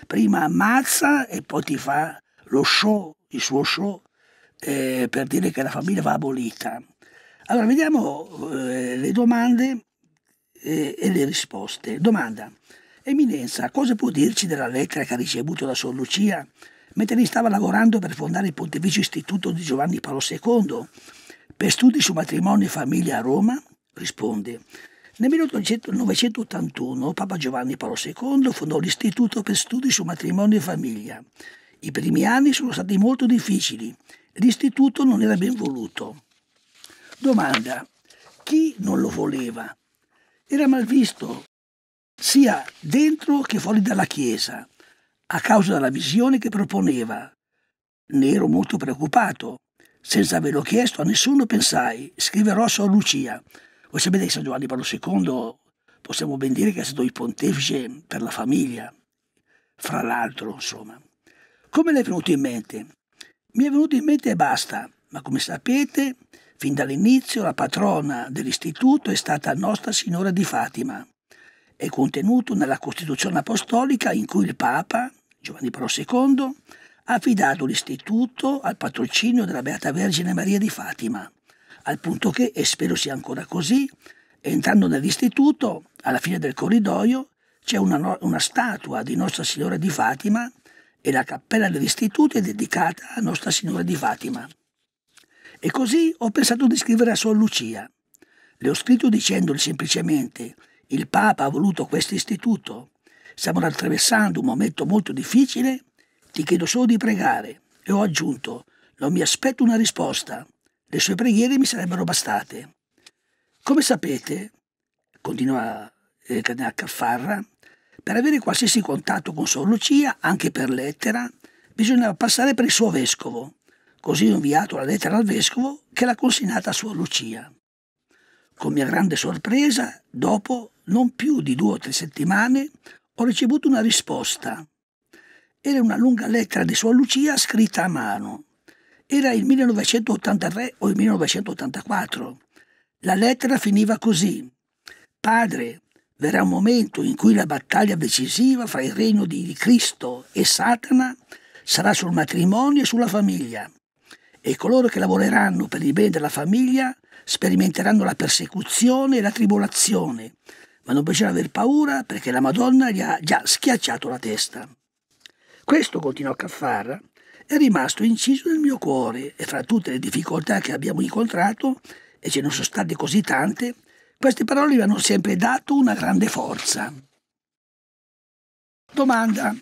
prima ammazza e poi ti fa lo show, il suo show, eh, per dire che la famiglia va abolita. Allora, vediamo eh, le domande eh, e le risposte. Domanda. Eminenza, cosa può dirci della lettera che ha ricevuto da Sor Lucia mentre stava lavorando per fondare il Pontificio Istituto di Giovanni Paolo II per studi su matrimonio e famiglia a Roma? Risponde. Nel 1981 Papa Giovanni Paolo II fondò l'Istituto per studi su matrimonio e famiglia. I primi anni sono stati molto difficili. L'istituto non era ben voluto. Domanda. Chi non lo voleva? Era mal visto, sia dentro che fuori dalla Chiesa, a causa della visione che proponeva. Ne ero molto preoccupato. Senza averlo chiesto a nessuno pensai, scriverò a Sor Lucia, voi sapete che San Giovanni Paolo II possiamo ben dire che è stato il pontefice per la famiglia, fra l'altro, insomma. Come le è venuto in mente? Mi è venuto in mente e basta, ma come sapete, fin dall'inizio la patrona dell'istituto è stata Nostra Signora di Fatima. È contenuto nella Costituzione Apostolica in cui il Papa, Giovanni Paolo II, ha affidato l'istituto al patrocinio della Beata Vergine Maria di Fatima al punto che, e spero sia ancora così, entrando nell'istituto, alla fine del corridoio, c'è una, una statua di Nostra Signora di Fatima e la cappella dell'istituto è dedicata a Nostra Signora di Fatima. E così ho pensato di scrivere a Sua Lucia. Le ho scritto dicendogli semplicemente il Papa ha voluto questo istituto, stiamo attraversando un momento molto difficile, ti chiedo solo di pregare. E ho aggiunto, non mi aspetto una risposta, le sue preghiere mi sarebbero bastate. Come sapete, continua il eh, cardinale Caffarra, per avere qualsiasi contatto con Sor Lucia, anche per lettera, bisognava passare per il suo vescovo. Così ho inviato la lettera al vescovo che l'ha consegnata a Sor Lucia. Con mia grande sorpresa, dopo non più di due o tre settimane, ho ricevuto una risposta. Era una lunga lettera di Sua Lucia scritta a mano. Era il 1983 o il 1984. La lettera finiva così. Padre, verrà un momento in cui la battaglia decisiva fra il regno di Cristo e Satana sarà sul matrimonio e sulla famiglia. E coloro che lavoreranno per il bene della famiglia sperimenteranno la persecuzione e la tribolazione, ma non bisogna aver paura perché la Madonna gli ha già schiacciato la testa. Questo, continuò Caffarra, è rimasto inciso nel mio cuore e fra tutte le difficoltà che abbiamo incontrato, e ce ne sono state così tante, queste parole mi hanno sempre dato una grande forza. Domanda.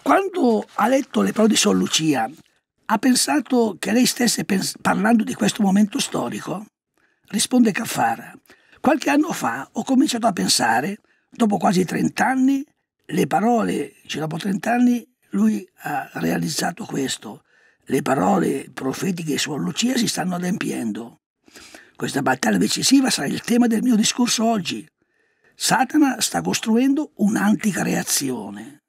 Quando ha letto le parole di Sol Lucia, ha pensato che lei stesse parlando di questo momento storico? Risponde Caffara. Qualche anno fa ho cominciato a pensare, dopo quasi 30 anni, le parole, cioè dopo 30 anni, lui ha realizzato questo. Le parole profetiche su Lucia si stanno adempiendo. Questa battaglia decisiva sarà il tema del mio discorso oggi. Satana sta costruendo un'anticreazione.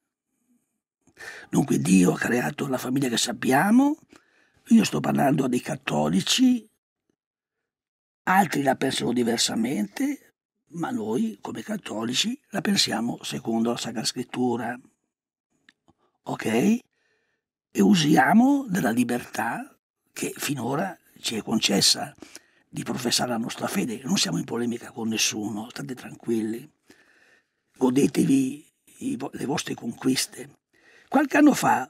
Dunque Dio ha creato la famiglia che sappiamo, io sto parlando dei cattolici, altri la pensano diversamente, ma noi come cattolici la pensiamo secondo la Sacra Scrittura ok? E usiamo della libertà che finora ci è concessa di professare la nostra fede. Non siamo in polemica con nessuno, state tranquilli. Godetevi i, le vostre conquiste. Qualche anno fa,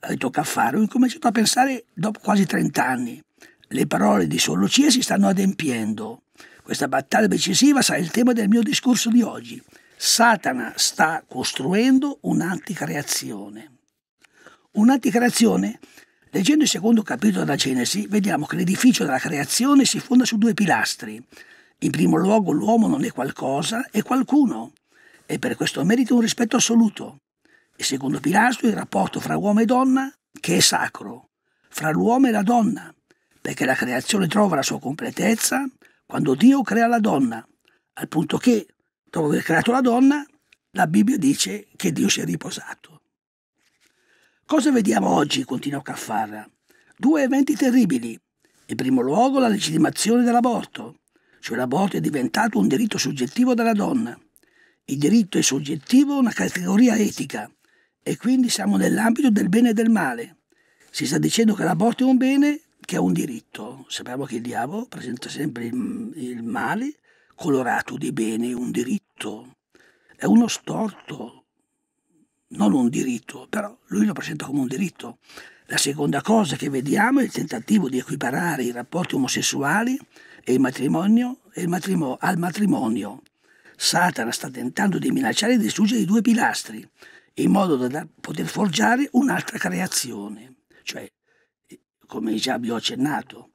eh, tocca a fare, ho incominciato a pensare, dopo quasi 30 anni, le parole di Sol Lucia si stanno adempiendo. Questa battaglia decisiva sarà il tema del mio discorso di oggi. Satana sta costruendo un'anticreazione. Un'anticreazione? Leggendo il secondo capitolo della Genesi, vediamo che l'edificio della creazione si fonda su due pilastri. In primo luogo l'uomo non è qualcosa, è qualcuno, e per questo merita un rispetto assoluto. Il secondo pilastro è il rapporto fra uomo e donna, che è sacro, fra l'uomo e la donna, perché la creazione trova la sua completezza quando Dio crea la donna, al punto che dopo aver creato la donna, la Bibbia dice che Dio si è riposato. Cosa vediamo oggi? continua Caffarra. Due eventi terribili. In primo luogo la legittimazione dell'aborto, cioè l'aborto è diventato un diritto soggettivo della donna. Il diritto è soggettivo una categoria etica e quindi siamo nell'ambito del bene e del male. Si sta dicendo che l'aborto è un bene che è un diritto. Sappiamo che il diavolo presenta sempre il, il male colorato di bene un diritto, è uno storto, non un diritto, però lui lo presenta come un diritto. La seconda cosa che vediamo è il tentativo di equiparare i rapporti omosessuali e il matrimonio, e il matrimonio al matrimonio. Satana sta tentando di minacciare e distruggere i due pilastri, in modo da poter forgiare un'altra creazione. Cioè, come già vi ho accennato,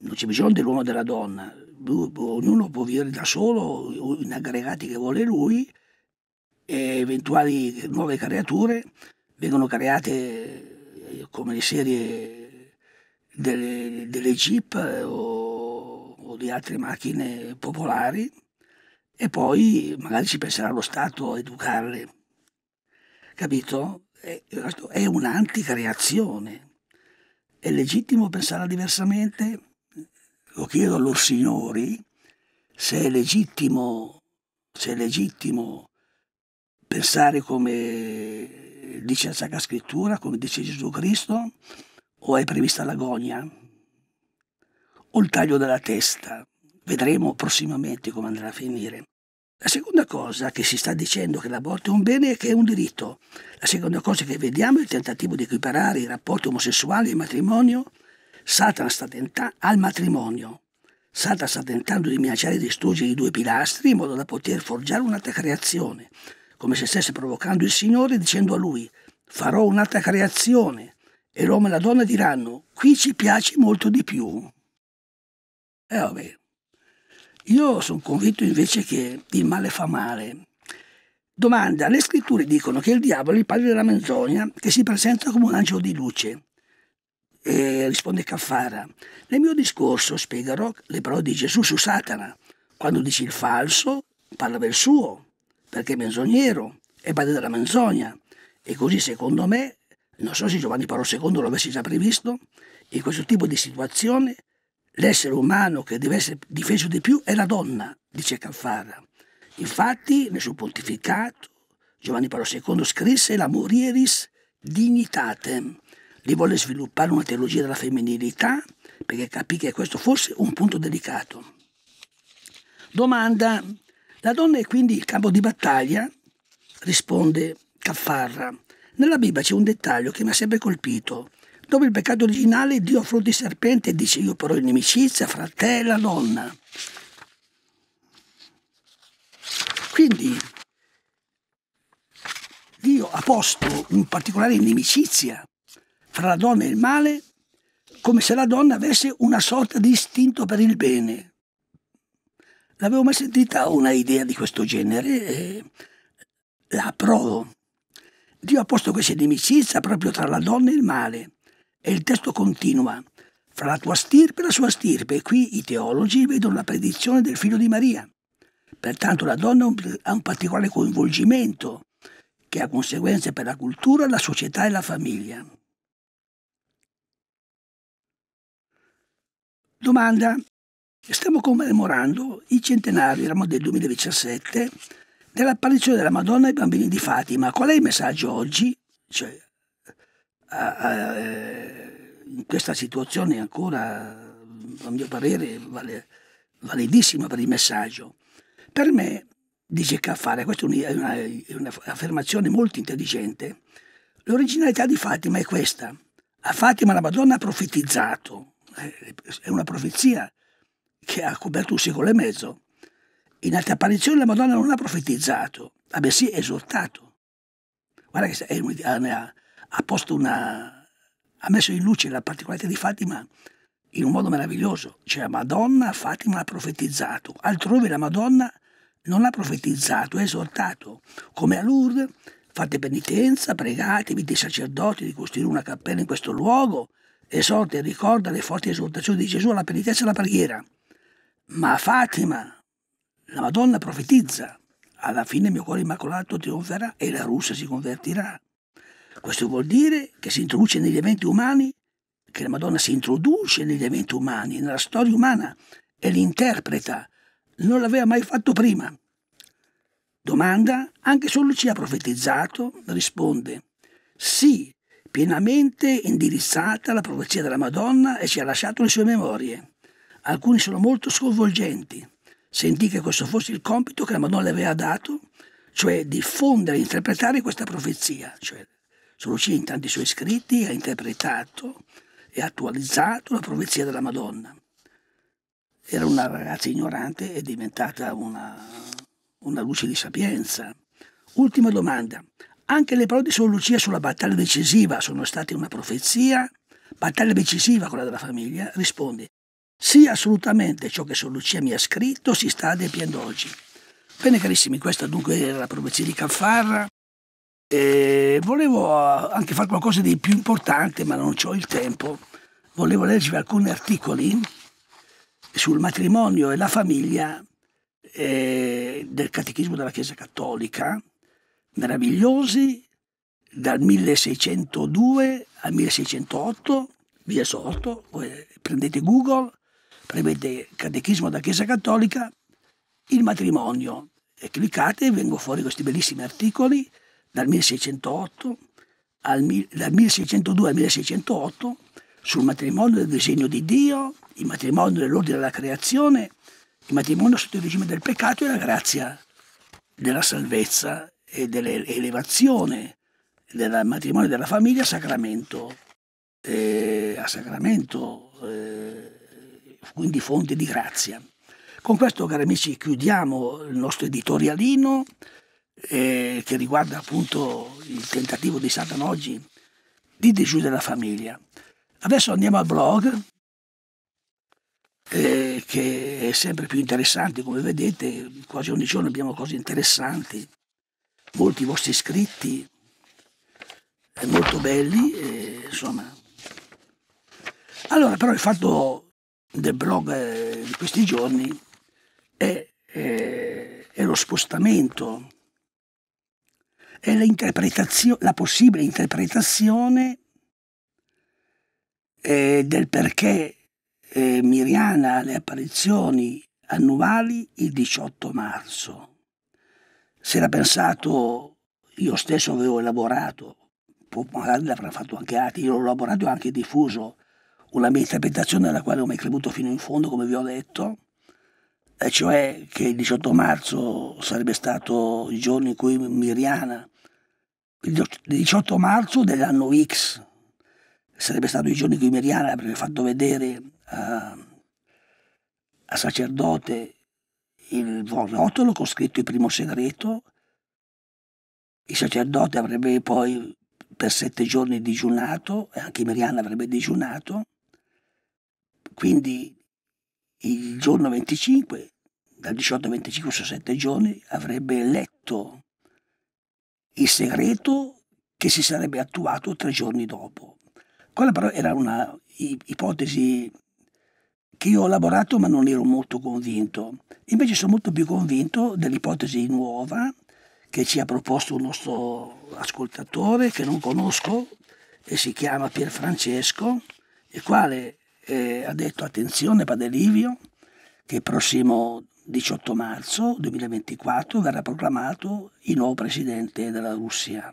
non c'è bisogno dell'uomo e della donna, ognuno può vivere da solo in aggregati che vuole lui e eventuali nuove creature vengono create eh, come le serie delle, delle Jeep eh, o, o di altre macchine popolari e poi magari ci penserà lo Stato a educarle. Capito? È un'anticreazione. È legittimo pensare diversamente? lo chiedo a lor signori se è legittimo, se è legittimo pensare come dice la Sacra Scrittura, come dice Gesù Cristo, o è prevista l'agonia, o il taglio della testa. Vedremo prossimamente come andrà a finire. La seconda cosa che si sta dicendo che l'aborto è un bene è che è un diritto. La seconda cosa che vediamo è il tentativo di equiparare i rapporti omosessuali e il matrimonio Satana sta tentando al matrimonio. Satana sta tentando di minacciare e distruggere i due pilastri in modo da poter forgiare un'altra creazione, come se stesse provocando il Signore dicendo a lui farò un'altra creazione e l'uomo e la donna diranno qui ci piace molto di più. E eh, vabbè, io sono convinto invece che il male fa male. Domanda, le scritture dicono che il diavolo è il padre della menzogna che si presenta come un angelo di luce. E risponde Caffara. Nel mio discorso spiegherò le parole di Gesù su Satana. Quando dice il falso, parla del suo, perché è menzognero e bade della menzogna. E così, secondo me, non so se Giovanni Paolo II lo avesse già previsto, in questo tipo di situazione l'essere umano che deve essere difeso di più è la donna, dice Caffara. Infatti, nel suo pontificato, Giovanni Paolo II scrisse la Morieris dignitatem, Lì volle sviluppare una teologia della femminilità perché capì che questo fosse un punto delicato. Domanda, la donna è quindi il campo di battaglia? Risponde Caffarra. Nella Bibbia c'è un dettaglio che mi ha sempre colpito. Dopo il peccato originale Dio affronta il serpente e dice io però inimicizia fra te e la donna. Quindi Dio ha posto un particolare inimicizia fra la donna e il male come se la donna avesse una sorta di istinto per il bene. L'avevo mai sentita una idea di questo genere e la approvo. Dio ha posto questa inimicizia proprio tra la donna e il male. E il testo continua, fra la tua stirpe e la sua stirpe, e qui i teologi vedono la predizione del figlio di Maria. Pertanto la donna ha un particolare coinvolgimento, che ha conseguenze per la cultura, la società e la famiglia. Domanda. Stiamo commemorando i centenari, eravamo del 2017, dell'apparizione della Madonna ai bambini di Fatima. Qual è il messaggio oggi? Cioè, a, a, eh, in questa situazione ancora, a mio parere, vale, validissima per il messaggio. Per me, dice Caffare, questa è un'affermazione una, una molto intelligente, l'originalità di Fatima è questa. A Fatima la Madonna ha profetizzato, eh, è una profezia che ha coperto un secolo e mezzo. In altre apparizioni la Madonna non ha profetizzato, ha bensì esortato. Guarda che ha, ha, posto una, ha messo in luce la particolarità di Fatima in un modo meraviglioso. Cioè la Madonna, Fatima ha profetizzato, altrove la Madonna non ha profetizzato, ha esortato, come a Lourdes, fate penitenza, pregatevi dei sacerdoti di costruire una cappella in questo luogo, esorta e ricorda le forti esortazioni di Gesù alla penitenza e alla preghiera. Ma Fatima la Madonna profetizza, alla fine il mio cuore immacolato trionferà e la russa si convertirà. Questo vuol dire che si introduce negli eventi umani, che la Madonna si introduce negli eventi umani, nella storia umana e l'interpreta. Non l'aveva mai fatto prima. Domanda, anche se Lucia ha profetizzato, risponde, sì, pienamente indirizzata alla profezia della Madonna e ci ha lasciato le sue memorie. Alcuni sono molto sconvolgenti. Sentì che questo fosse il compito che la Madonna le aveva dato, cioè diffondere e interpretare questa profezia. Cioè, San Lucia in tanti suoi scritti ha interpretato e attualizzato la profezia della Madonna. Era una ragazza ignorante e diventata una, una luce di sapienza. Ultima domanda. Anche le parole di San Lucia sulla battaglia decisiva sono state una profezia, battaglia decisiva quella della famiglia, risponde sì assolutamente ciò che San Lucia mi ha scritto si sta adempiendo oggi. Bene carissimi, questa dunque era la profezia di Caffarra. E volevo eh, anche fare qualcosa di più importante, ma non ho il tempo. Volevo leggervi alcuni articoli sul matrimonio e la famiglia eh, del Catechismo della Chiesa Cattolica, meravigliosi dal 1602 al 1608, vi sotto, prendete Google, prendete Catechismo della Chiesa Cattolica, il matrimonio e cliccate e vengono fuori questi bellissimi articoli dal 1608 al, dal 1602 al 1608 sul matrimonio del disegno di Dio, il matrimonio dell'ordine della creazione, il matrimonio sotto il regime del peccato e la grazia della salvezza e dell'elevazione del matrimonio della famiglia a Sacramento, eh, a Sacramento eh, quindi fonte di grazia. Con questo, cari amici, chiudiamo il nostro editorialino eh, che riguarda appunto il tentativo di Satana oggi di digiù della famiglia. Adesso andiamo al blog eh, che è sempre più interessante, come vedete, quasi ogni giorno abbiamo cose interessanti molti vostri scritti eh, molto belli, e, insomma. Allora, però il fatto del blog eh, di questi giorni è, è, eh, è lo spostamento, è la possibile interpretazione eh, del perché eh, Miriana ha le apparizioni annuali il 18 marzo si era pensato, io stesso avevo elaborato, magari l'avrà fatto anche altri, io l'ho elaborato e anche diffuso, una mia interpretazione alla quale ho mai creduto fino in fondo, come vi ho detto, e cioè che il 18 marzo sarebbe stato il giorno in cui Miriana, il 18 marzo dell'anno X, sarebbe stato il giorno in cui Miriana avrebbe fatto vedere a, a sacerdote il rotolo con scritto il primo segreto. Il sacerdote avrebbe poi per sette giorni digiunato, e anche Miriana avrebbe digiunato. Quindi il giorno 25, dal 18 al 25 su sette giorni, avrebbe letto il segreto che si sarebbe attuato tre giorni dopo. Quella però era una ipotesi che io ho elaborato ma non ero molto convinto. Invece sono molto più convinto dell'ipotesi nuova che ci ha proposto un nostro ascoltatore che non conosco e si chiama Pier Francesco, il quale eh, ha detto attenzione Padelivio che il prossimo 18 marzo 2024 verrà proclamato il nuovo presidente della Russia.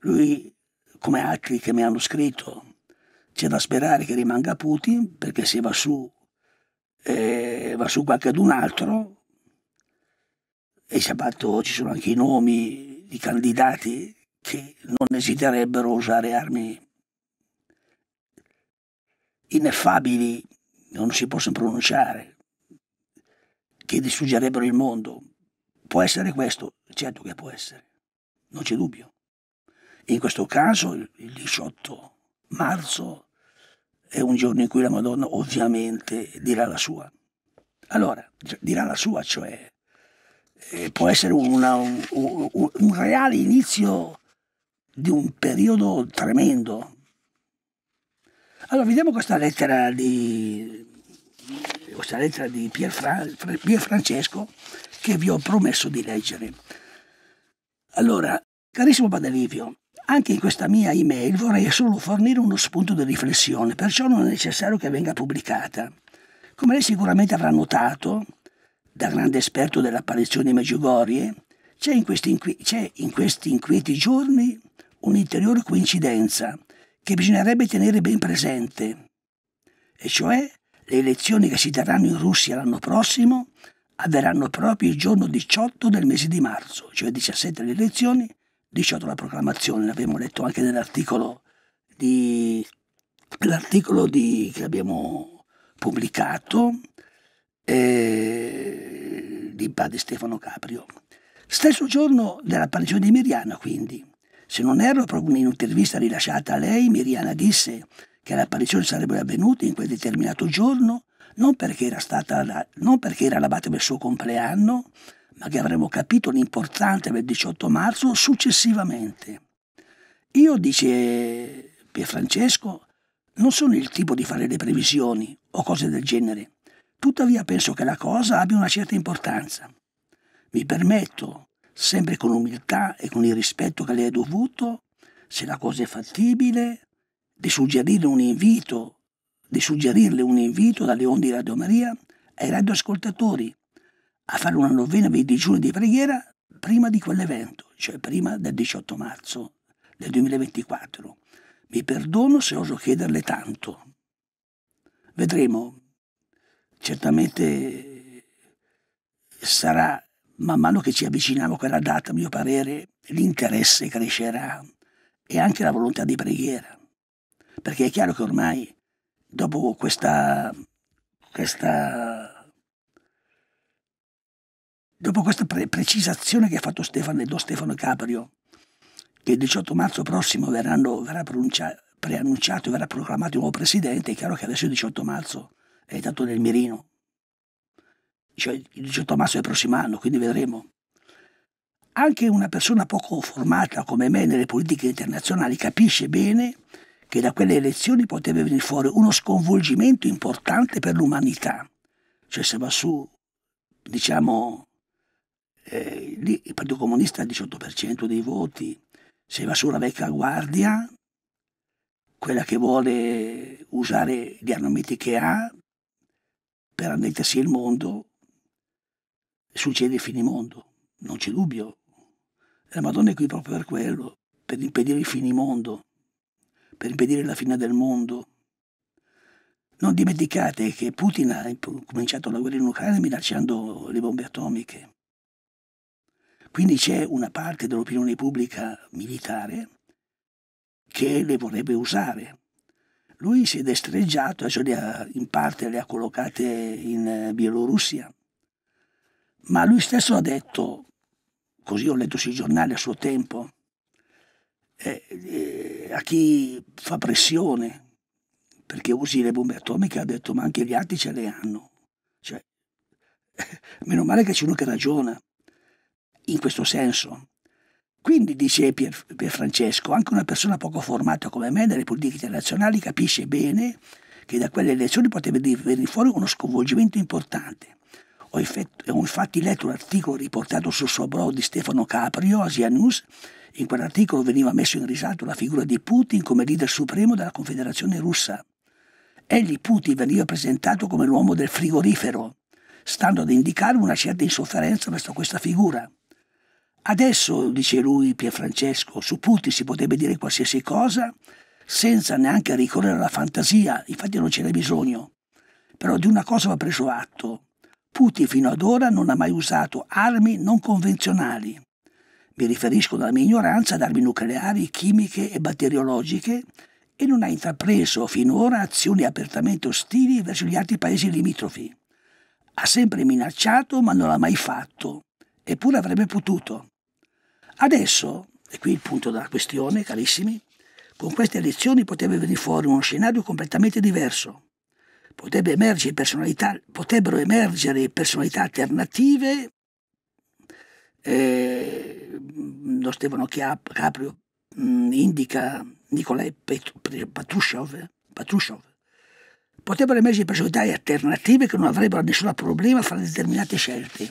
Lui, come altri che mi hanno scritto, c'è da sperare che rimanga Putin, perché se va su, eh, va su qualcun altro, e sabato ci sono anche i nomi di candidati che non esiterebbero a usare armi ineffabili, non si possono pronunciare, che distruggerebbero il mondo. Può essere questo? Certo che può essere, non c'è dubbio. In questo caso, il 18 marzo è un giorno in cui la Madonna ovviamente dirà la sua. Allora, cioè, dirà la sua, cioè, eh, può essere una, un, un, un reale inizio di un periodo tremendo. Allora, vediamo questa lettera di, questa lettera di Pier, Fra, Pier Francesco che vi ho promesso di leggere. Allora, carissimo Padre Livio, anche in questa mia email vorrei solo fornire uno spunto di riflessione, perciò non è necessario che venga pubblicata. Come lei sicuramente avrà notato, da grande esperto dell'apparizione di Meggiugorie, c'è in, questi, c'è in questi inquieti giorni un'interiore coincidenza che bisognerebbe tenere ben presente, e cioè le elezioni che si terranno in Russia l'anno prossimo avverranno proprio il giorno 18 del mese di marzo, cioè 17 le elezioni 18 la proclamazione, l'abbiamo letto anche nell'articolo di, di, che abbiamo pubblicato eh, di Padre Stefano Caprio. Stesso giorno dell'apparizione di Miriana, quindi. Se non erro, proprio in un'intervista rilasciata a lei, Miriana disse che l'apparizione sarebbe avvenuta in quel determinato giorno non perché era, stata, non perché era l'abate per il suo compleanno, ma che avremmo capito l'importante del 18 marzo successivamente. Io, dice Pierfrancesco, non sono il tipo di fare le previsioni o cose del genere, tuttavia penso che la cosa abbia una certa importanza. Mi permetto, sempre con umiltà e con il rispetto che le è dovuto, se la cosa è fattibile, di suggerirle un invito, di suggerirle un invito dalle onde di Radio Maria ai radioascoltatori a fare una novena per il digiuno di preghiera prima di quell'evento, cioè prima del 18 marzo del 2024. Mi perdono se oso chiederle tanto. Vedremo. Certamente sarà, man mano che ci avviciniamo a quella data, a mio parere, l'interesse crescerà e anche la volontà di preghiera. Perché è chiaro che ormai, dopo questa, questa dopo questa pre precisazione che ha fatto Stefano, Don Stefano Caprio, che il 18 marzo prossimo verranno, verrà preannunciato e verrà proclamato il nuovo presidente, è chiaro che adesso il 18 marzo è dato nel mirino. Cioè, il 18 marzo del prossimo anno, quindi vedremo. Anche una persona poco formata come me nelle politiche internazionali capisce bene che da quelle elezioni poteva venire fuori uno sconvolgimento importante per l'umanità. Cioè se va su, diciamo, eh, lì il Partito Comunista ha il 18% dei voti, se va sulla vecchia guardia, quella che vuole usare gli armamenti che ha per annettersi il mondo, succede il finimondo, non c'è dubbio. La Madonna è qui proprio per quello, per impedire il finimondo, per impedire la fine del mondo. Non dimenticate che Putin ha cominciato la guerra in Ucraina minacciando le bombe atomiche. Quindi c'è una parte dell'opinione pubblica militare che le vorrebbe usare. Lui si è destreggiato, cioè in parte le ha collocate in eh, Bielorussia, ma lui stesso ha detto, così ho letto sui giornali a suo tempo, eh, eh, a chi fa pressione perché usi le bombe atomiche, ha detto ma anche gli altri ce le hanno. Cioè, meno male che c'è uno che ragiona in questo senso. Quindi, dice Pier, Francesco, anche una persona poco formata come me nelle politiche internazionali capisce bene che da quelle elezioni poteva venire fuori uno sconvolgimento importante. Ho, effetto, ho infatti letto l'articolo riportato sul suo blog di Stefano Caprio, Asia News. In quell'articolo veniva messo in risalto la figura di Putin come leader supremo della Confederazione russa. Egli Putin veniva presentato come l'uomo del frigorifero, stando ad indicare una certa insofferenza verso questa figura. Adesso, dice lui Pierfrancesco, su Putin si potrebbe dire qualsiasi cosa senza neanche ricorrere alla fantasia, infatti non ce n'è bisogno. Però di una cosa va preso atto. Putin fino ad ora non ha mai usato armi non convenzionali. Mi riferisco dalla mia ignoranza ad armi nucleari, chimiche e batteriologiche e non ha intrapreso finora azioni apertamente ostili verso gli altri paesi limitrofi. Ha sempre minacciato ma non l'ha mai fatto, eppure avrebbe potuto. Adesso, e qui il punto della questione, carissimi, con queste elezioni potrebbe venire fuori uno scenario completamente diverso. Emergere potrebbero emergere personalità alternative. Eh, lo Stefano Caprio mm, indica Nikolai Patrushev, Patrushev. Potrebbero emergere personalità alternative che non avrebbero nessun problema a fare determinate scelte.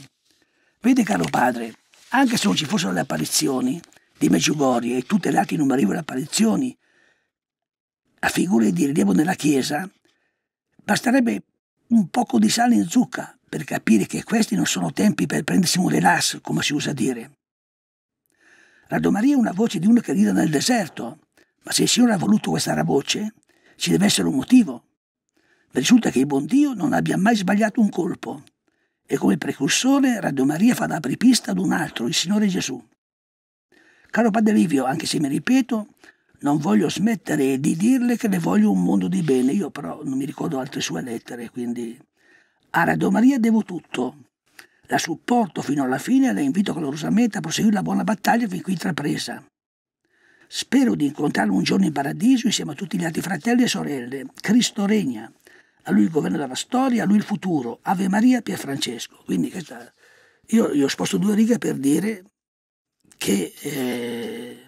Vede, caro padre, anche se non ci fossero le apparizioni di Meggiugorie e tutte le altre innumerevoli apparizioni a figure di rilievo nella Chiesa, basterebbe un poco di sale in zucca per capire che questi non sono tempi per prendersi un relax, come si usa dire. Raddomaria è una voce di uno che grida nel deserto, ma se il Signore ha voluto questa voce, ci deve essere un motivo. risulta che il buon Dio non abbia mai sbagliato un colpo e come precursore Radio Maria fa da apripista ad un altro, il Signore Gesù. Caro Padre Livio, anche se mi ripeto, non voglio smettere di dirle che le voglio un mondo di bene, io però non mi ricordo altre sue lettere, quindi a Radio Maria devo tutto. La supporto fino alla fine e la invito calorosamente a proseguire la buona battaglia fin qui intrapresa. Spero di incontrarla un giorno in paradiso insieme a tutti gli altri fratelli e sorelle. Cristo regna a lui il governo della storia, a lui il futuro, Ave Maria, Pier Francesco. Quindi questa, io, ho sposto due righe per dire che, eh,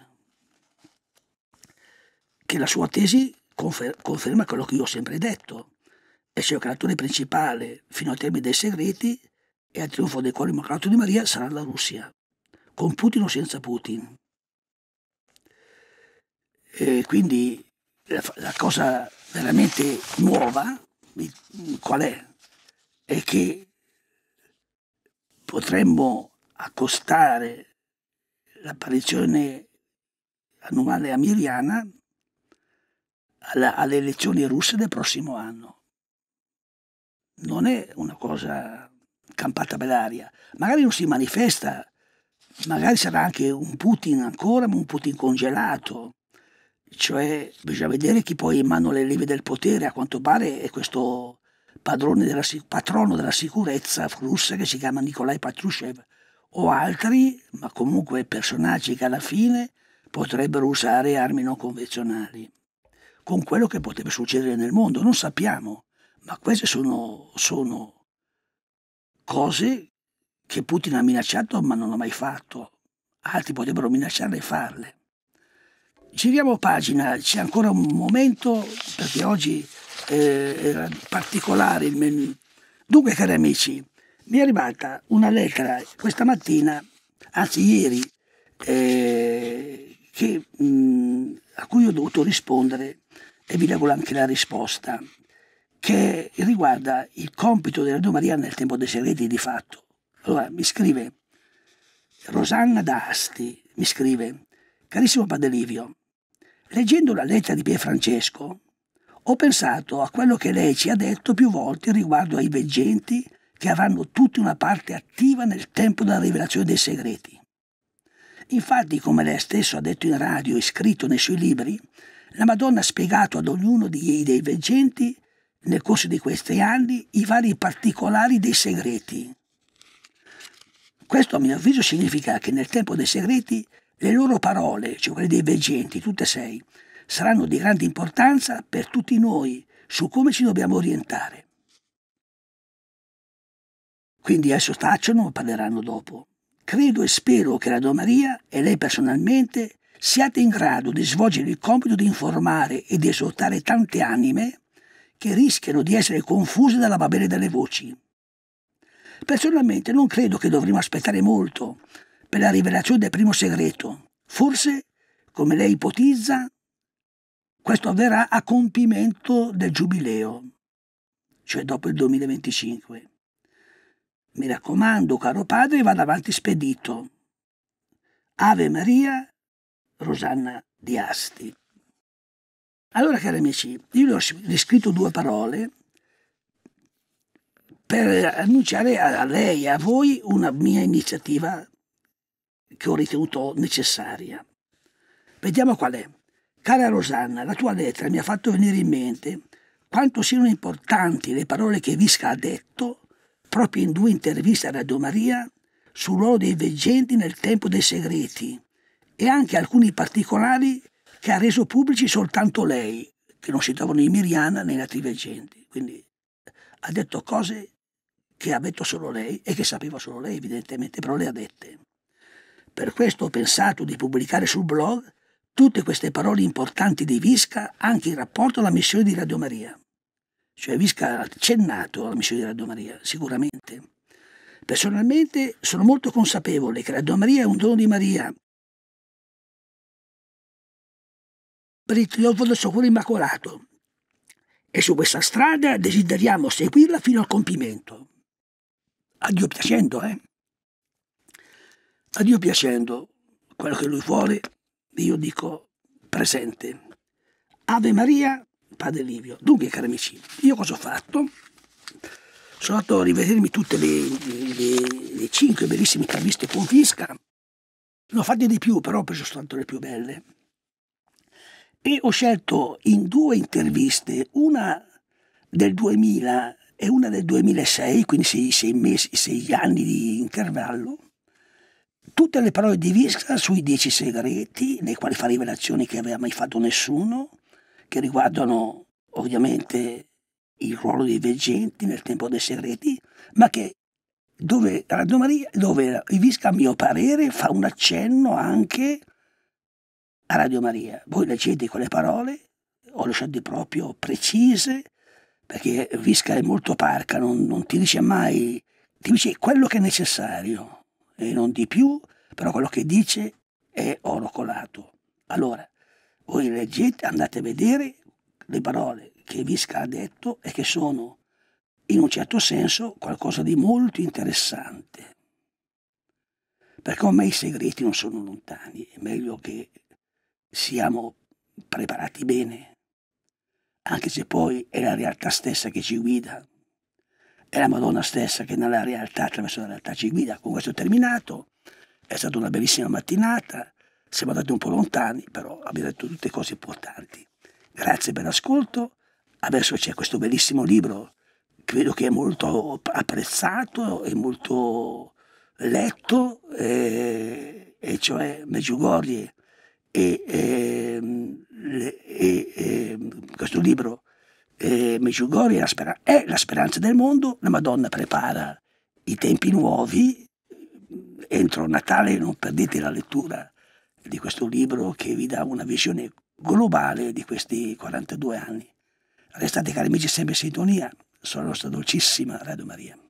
che la sua tesi confer conferma quello che io ho sempre detto, e se il creatore principale fino ai temi dei segreti e al trionfo del cuore immacolato di Maria sarà la Russia, con Putin o senza Putin. E quindi la, la cosa veramente nuova qual è? È che potremmo accostare l'apparizione annuale amiriana alla, alle elezioni russe del prossimo anno. Non è una cosa campata per aria, magari non si manifesta, magari sarà anche un Putin ancora, ma un Putin congelato, cioè, bisogna vedere chi poi emana le leve del potere, a quanto pare è questo della, patrono della sicurezza russa che si chiama Nikolai Patrushev, o altri, ma comunque personaggi che alla fine potrebbero usare armi non convenzionali. Con quello che potrebbe succedere nel mondo, non sappiamo, ma queste sono, sono cose che Putin ha minacciato ma non ha mai fatto. Altri potrebbero minacciarle e farle. Giriamo pagina, c'è ancora un momento perché oggi eh, era particolare il menù. Dunque, cari amici, mi è arrivata una lettera questa mattina, anzi ieri, eh, che, mh, mm, a cui ho dovuto rispondere e vi leggo anche la risposta, che riguarda il compito della Radio Maria nel tempo dei segreti di fatto. Allora, mi scrive Rosanna D'Asti, mi scrive, carissimo Padre Livio, Leggendo la lettera di Pierfrancesco, ho pensato a quello che lei ci ha detto più volte riguardo ai veggenti che avranno tutti una parte attiva nel tempo della rivelazione dei segreti. Infatti, come lei stesso ha detto in radio e scritto nei suoi libri, la Madonna ha spiegato ad ognuno dei, dei veggenti nel corso di questi anni i vari particolari dei segreti. Questo a mio avviso significa che nel tempo dei segreti le loro parole, cioè quelle dei veggenti, tutte e sei, saranno di grande importanza per tutti noi su come ci dobbiamo orientare. Quindi adesso tacciono, ma parleranno dopo. Credo e spero che la Donna Maria e lei personalmente siate in grado di svolgere il compito di informare e di esortare tante anime che rischiano di essere confuse dalla babele delle voci. Personalmente non credo che dovremo aspettare molto per la rivelazione del primo segreto. Forse, come lei ipotizza, questo avverrà a compimento del giubileo, cioè dopo il 2025. Mi raccomando, caro padre, vada avanti spedito. Ave Maria, Rosanna di Asti. Allora, cari amici, io le ho riscritto due parole per annunciare a lei a voi una mia iniziativa che ho ritenuto necessaria. Vediamo qual è. Cara Rosanna, la tua lettera mi ha fatto venire in mente quanto siano importanti le parole che Visca ha detto proprio in due interviste a Radio Maria sul ruolo dei veggenti nel tempo dei segreti e anche alcuni particolari che ha reso pubblici soltanto lei, che non si trovano in Miriana né in altri veggenti. Quindi ha detto cose che ha detto solo lei e che sapeva solo lei, evidentemente, però le ha dette. Per questo ho pensato di pubblicare sul blog tutte queste parole importanti di Visca anche in rapporto alla missione di Radio Maria. Cioè Visca ha accennato alla missione di Radio Maria, sicuramente. Personalmente sono molto consapevole che Radio Maria è un dono di Maria. Per il trionfo del suo cuore immacolato. E su questa strada desideriamo seguirla fino al compimento. A Dio piacendo, eh? a Dio piacendo quello che Lui vuole, io dico presente. Ave Maria, Padre Livio. Dunque, cari amici, io cosa ho fatto? Sono andato a rivedermi tutte le, le, le cinque bellissime interviste con Fisca. Ne ho fatte di più, però ho preso soltanto le più belle. E ho scelto in due interviste, una del 2000 e una del 2006, quindi sei, sei, mesi, sei anni di intervallo, tutte le parole di Visca sui dieci segreti, nei quali fa rivelazioni che aveva mai fatto nessuno, che riguardano ovviamente il ruolo dei veggenti nel tempo dei segreti, ma che dove, dove Visca, a mio parere, fa un accenno anche a Radio Maria. Voi leggete quelle parole, ho lasciate proprio precise, perché Visca è molto parca, non, non ti dice mai, ti dice quello che è necessario e non di più, però quello che dice è oro colato. Allora, voi leggete, andate a vedere le parole che Visca ha detto e che sono, in un certo senso, qualcosa di molto interessante. Perché ormai i segreti non sono lontani, è meglio che siamo preparati bene, anche se poi è la realtà stessa che ci guida è la Madonna stessa che nella realtà, attraverso la realtà ci guida. Con questo è terminato, è stata una bellissima mattinata, siamo andati un po' lontani, però abbiamo detto tutte cose importanti. Grazie per l'ascolto, adesso c'è questo bellissimo libro credo che è molto apprezzato e molto letto, e, eh, e cioè Meggiugorie e, ehm, e, e, ehm, questo libro eh, Medjugorje è la, speranza, è la speranza del mondo, la Madonna prepara i tempi nuovi, entro Natale non perdete la lettura di questo libro che vi dà una visione globale di questi 42 anni. Restate cari amici sempre in sintonia sono la nostra dolcissima Radio Maria.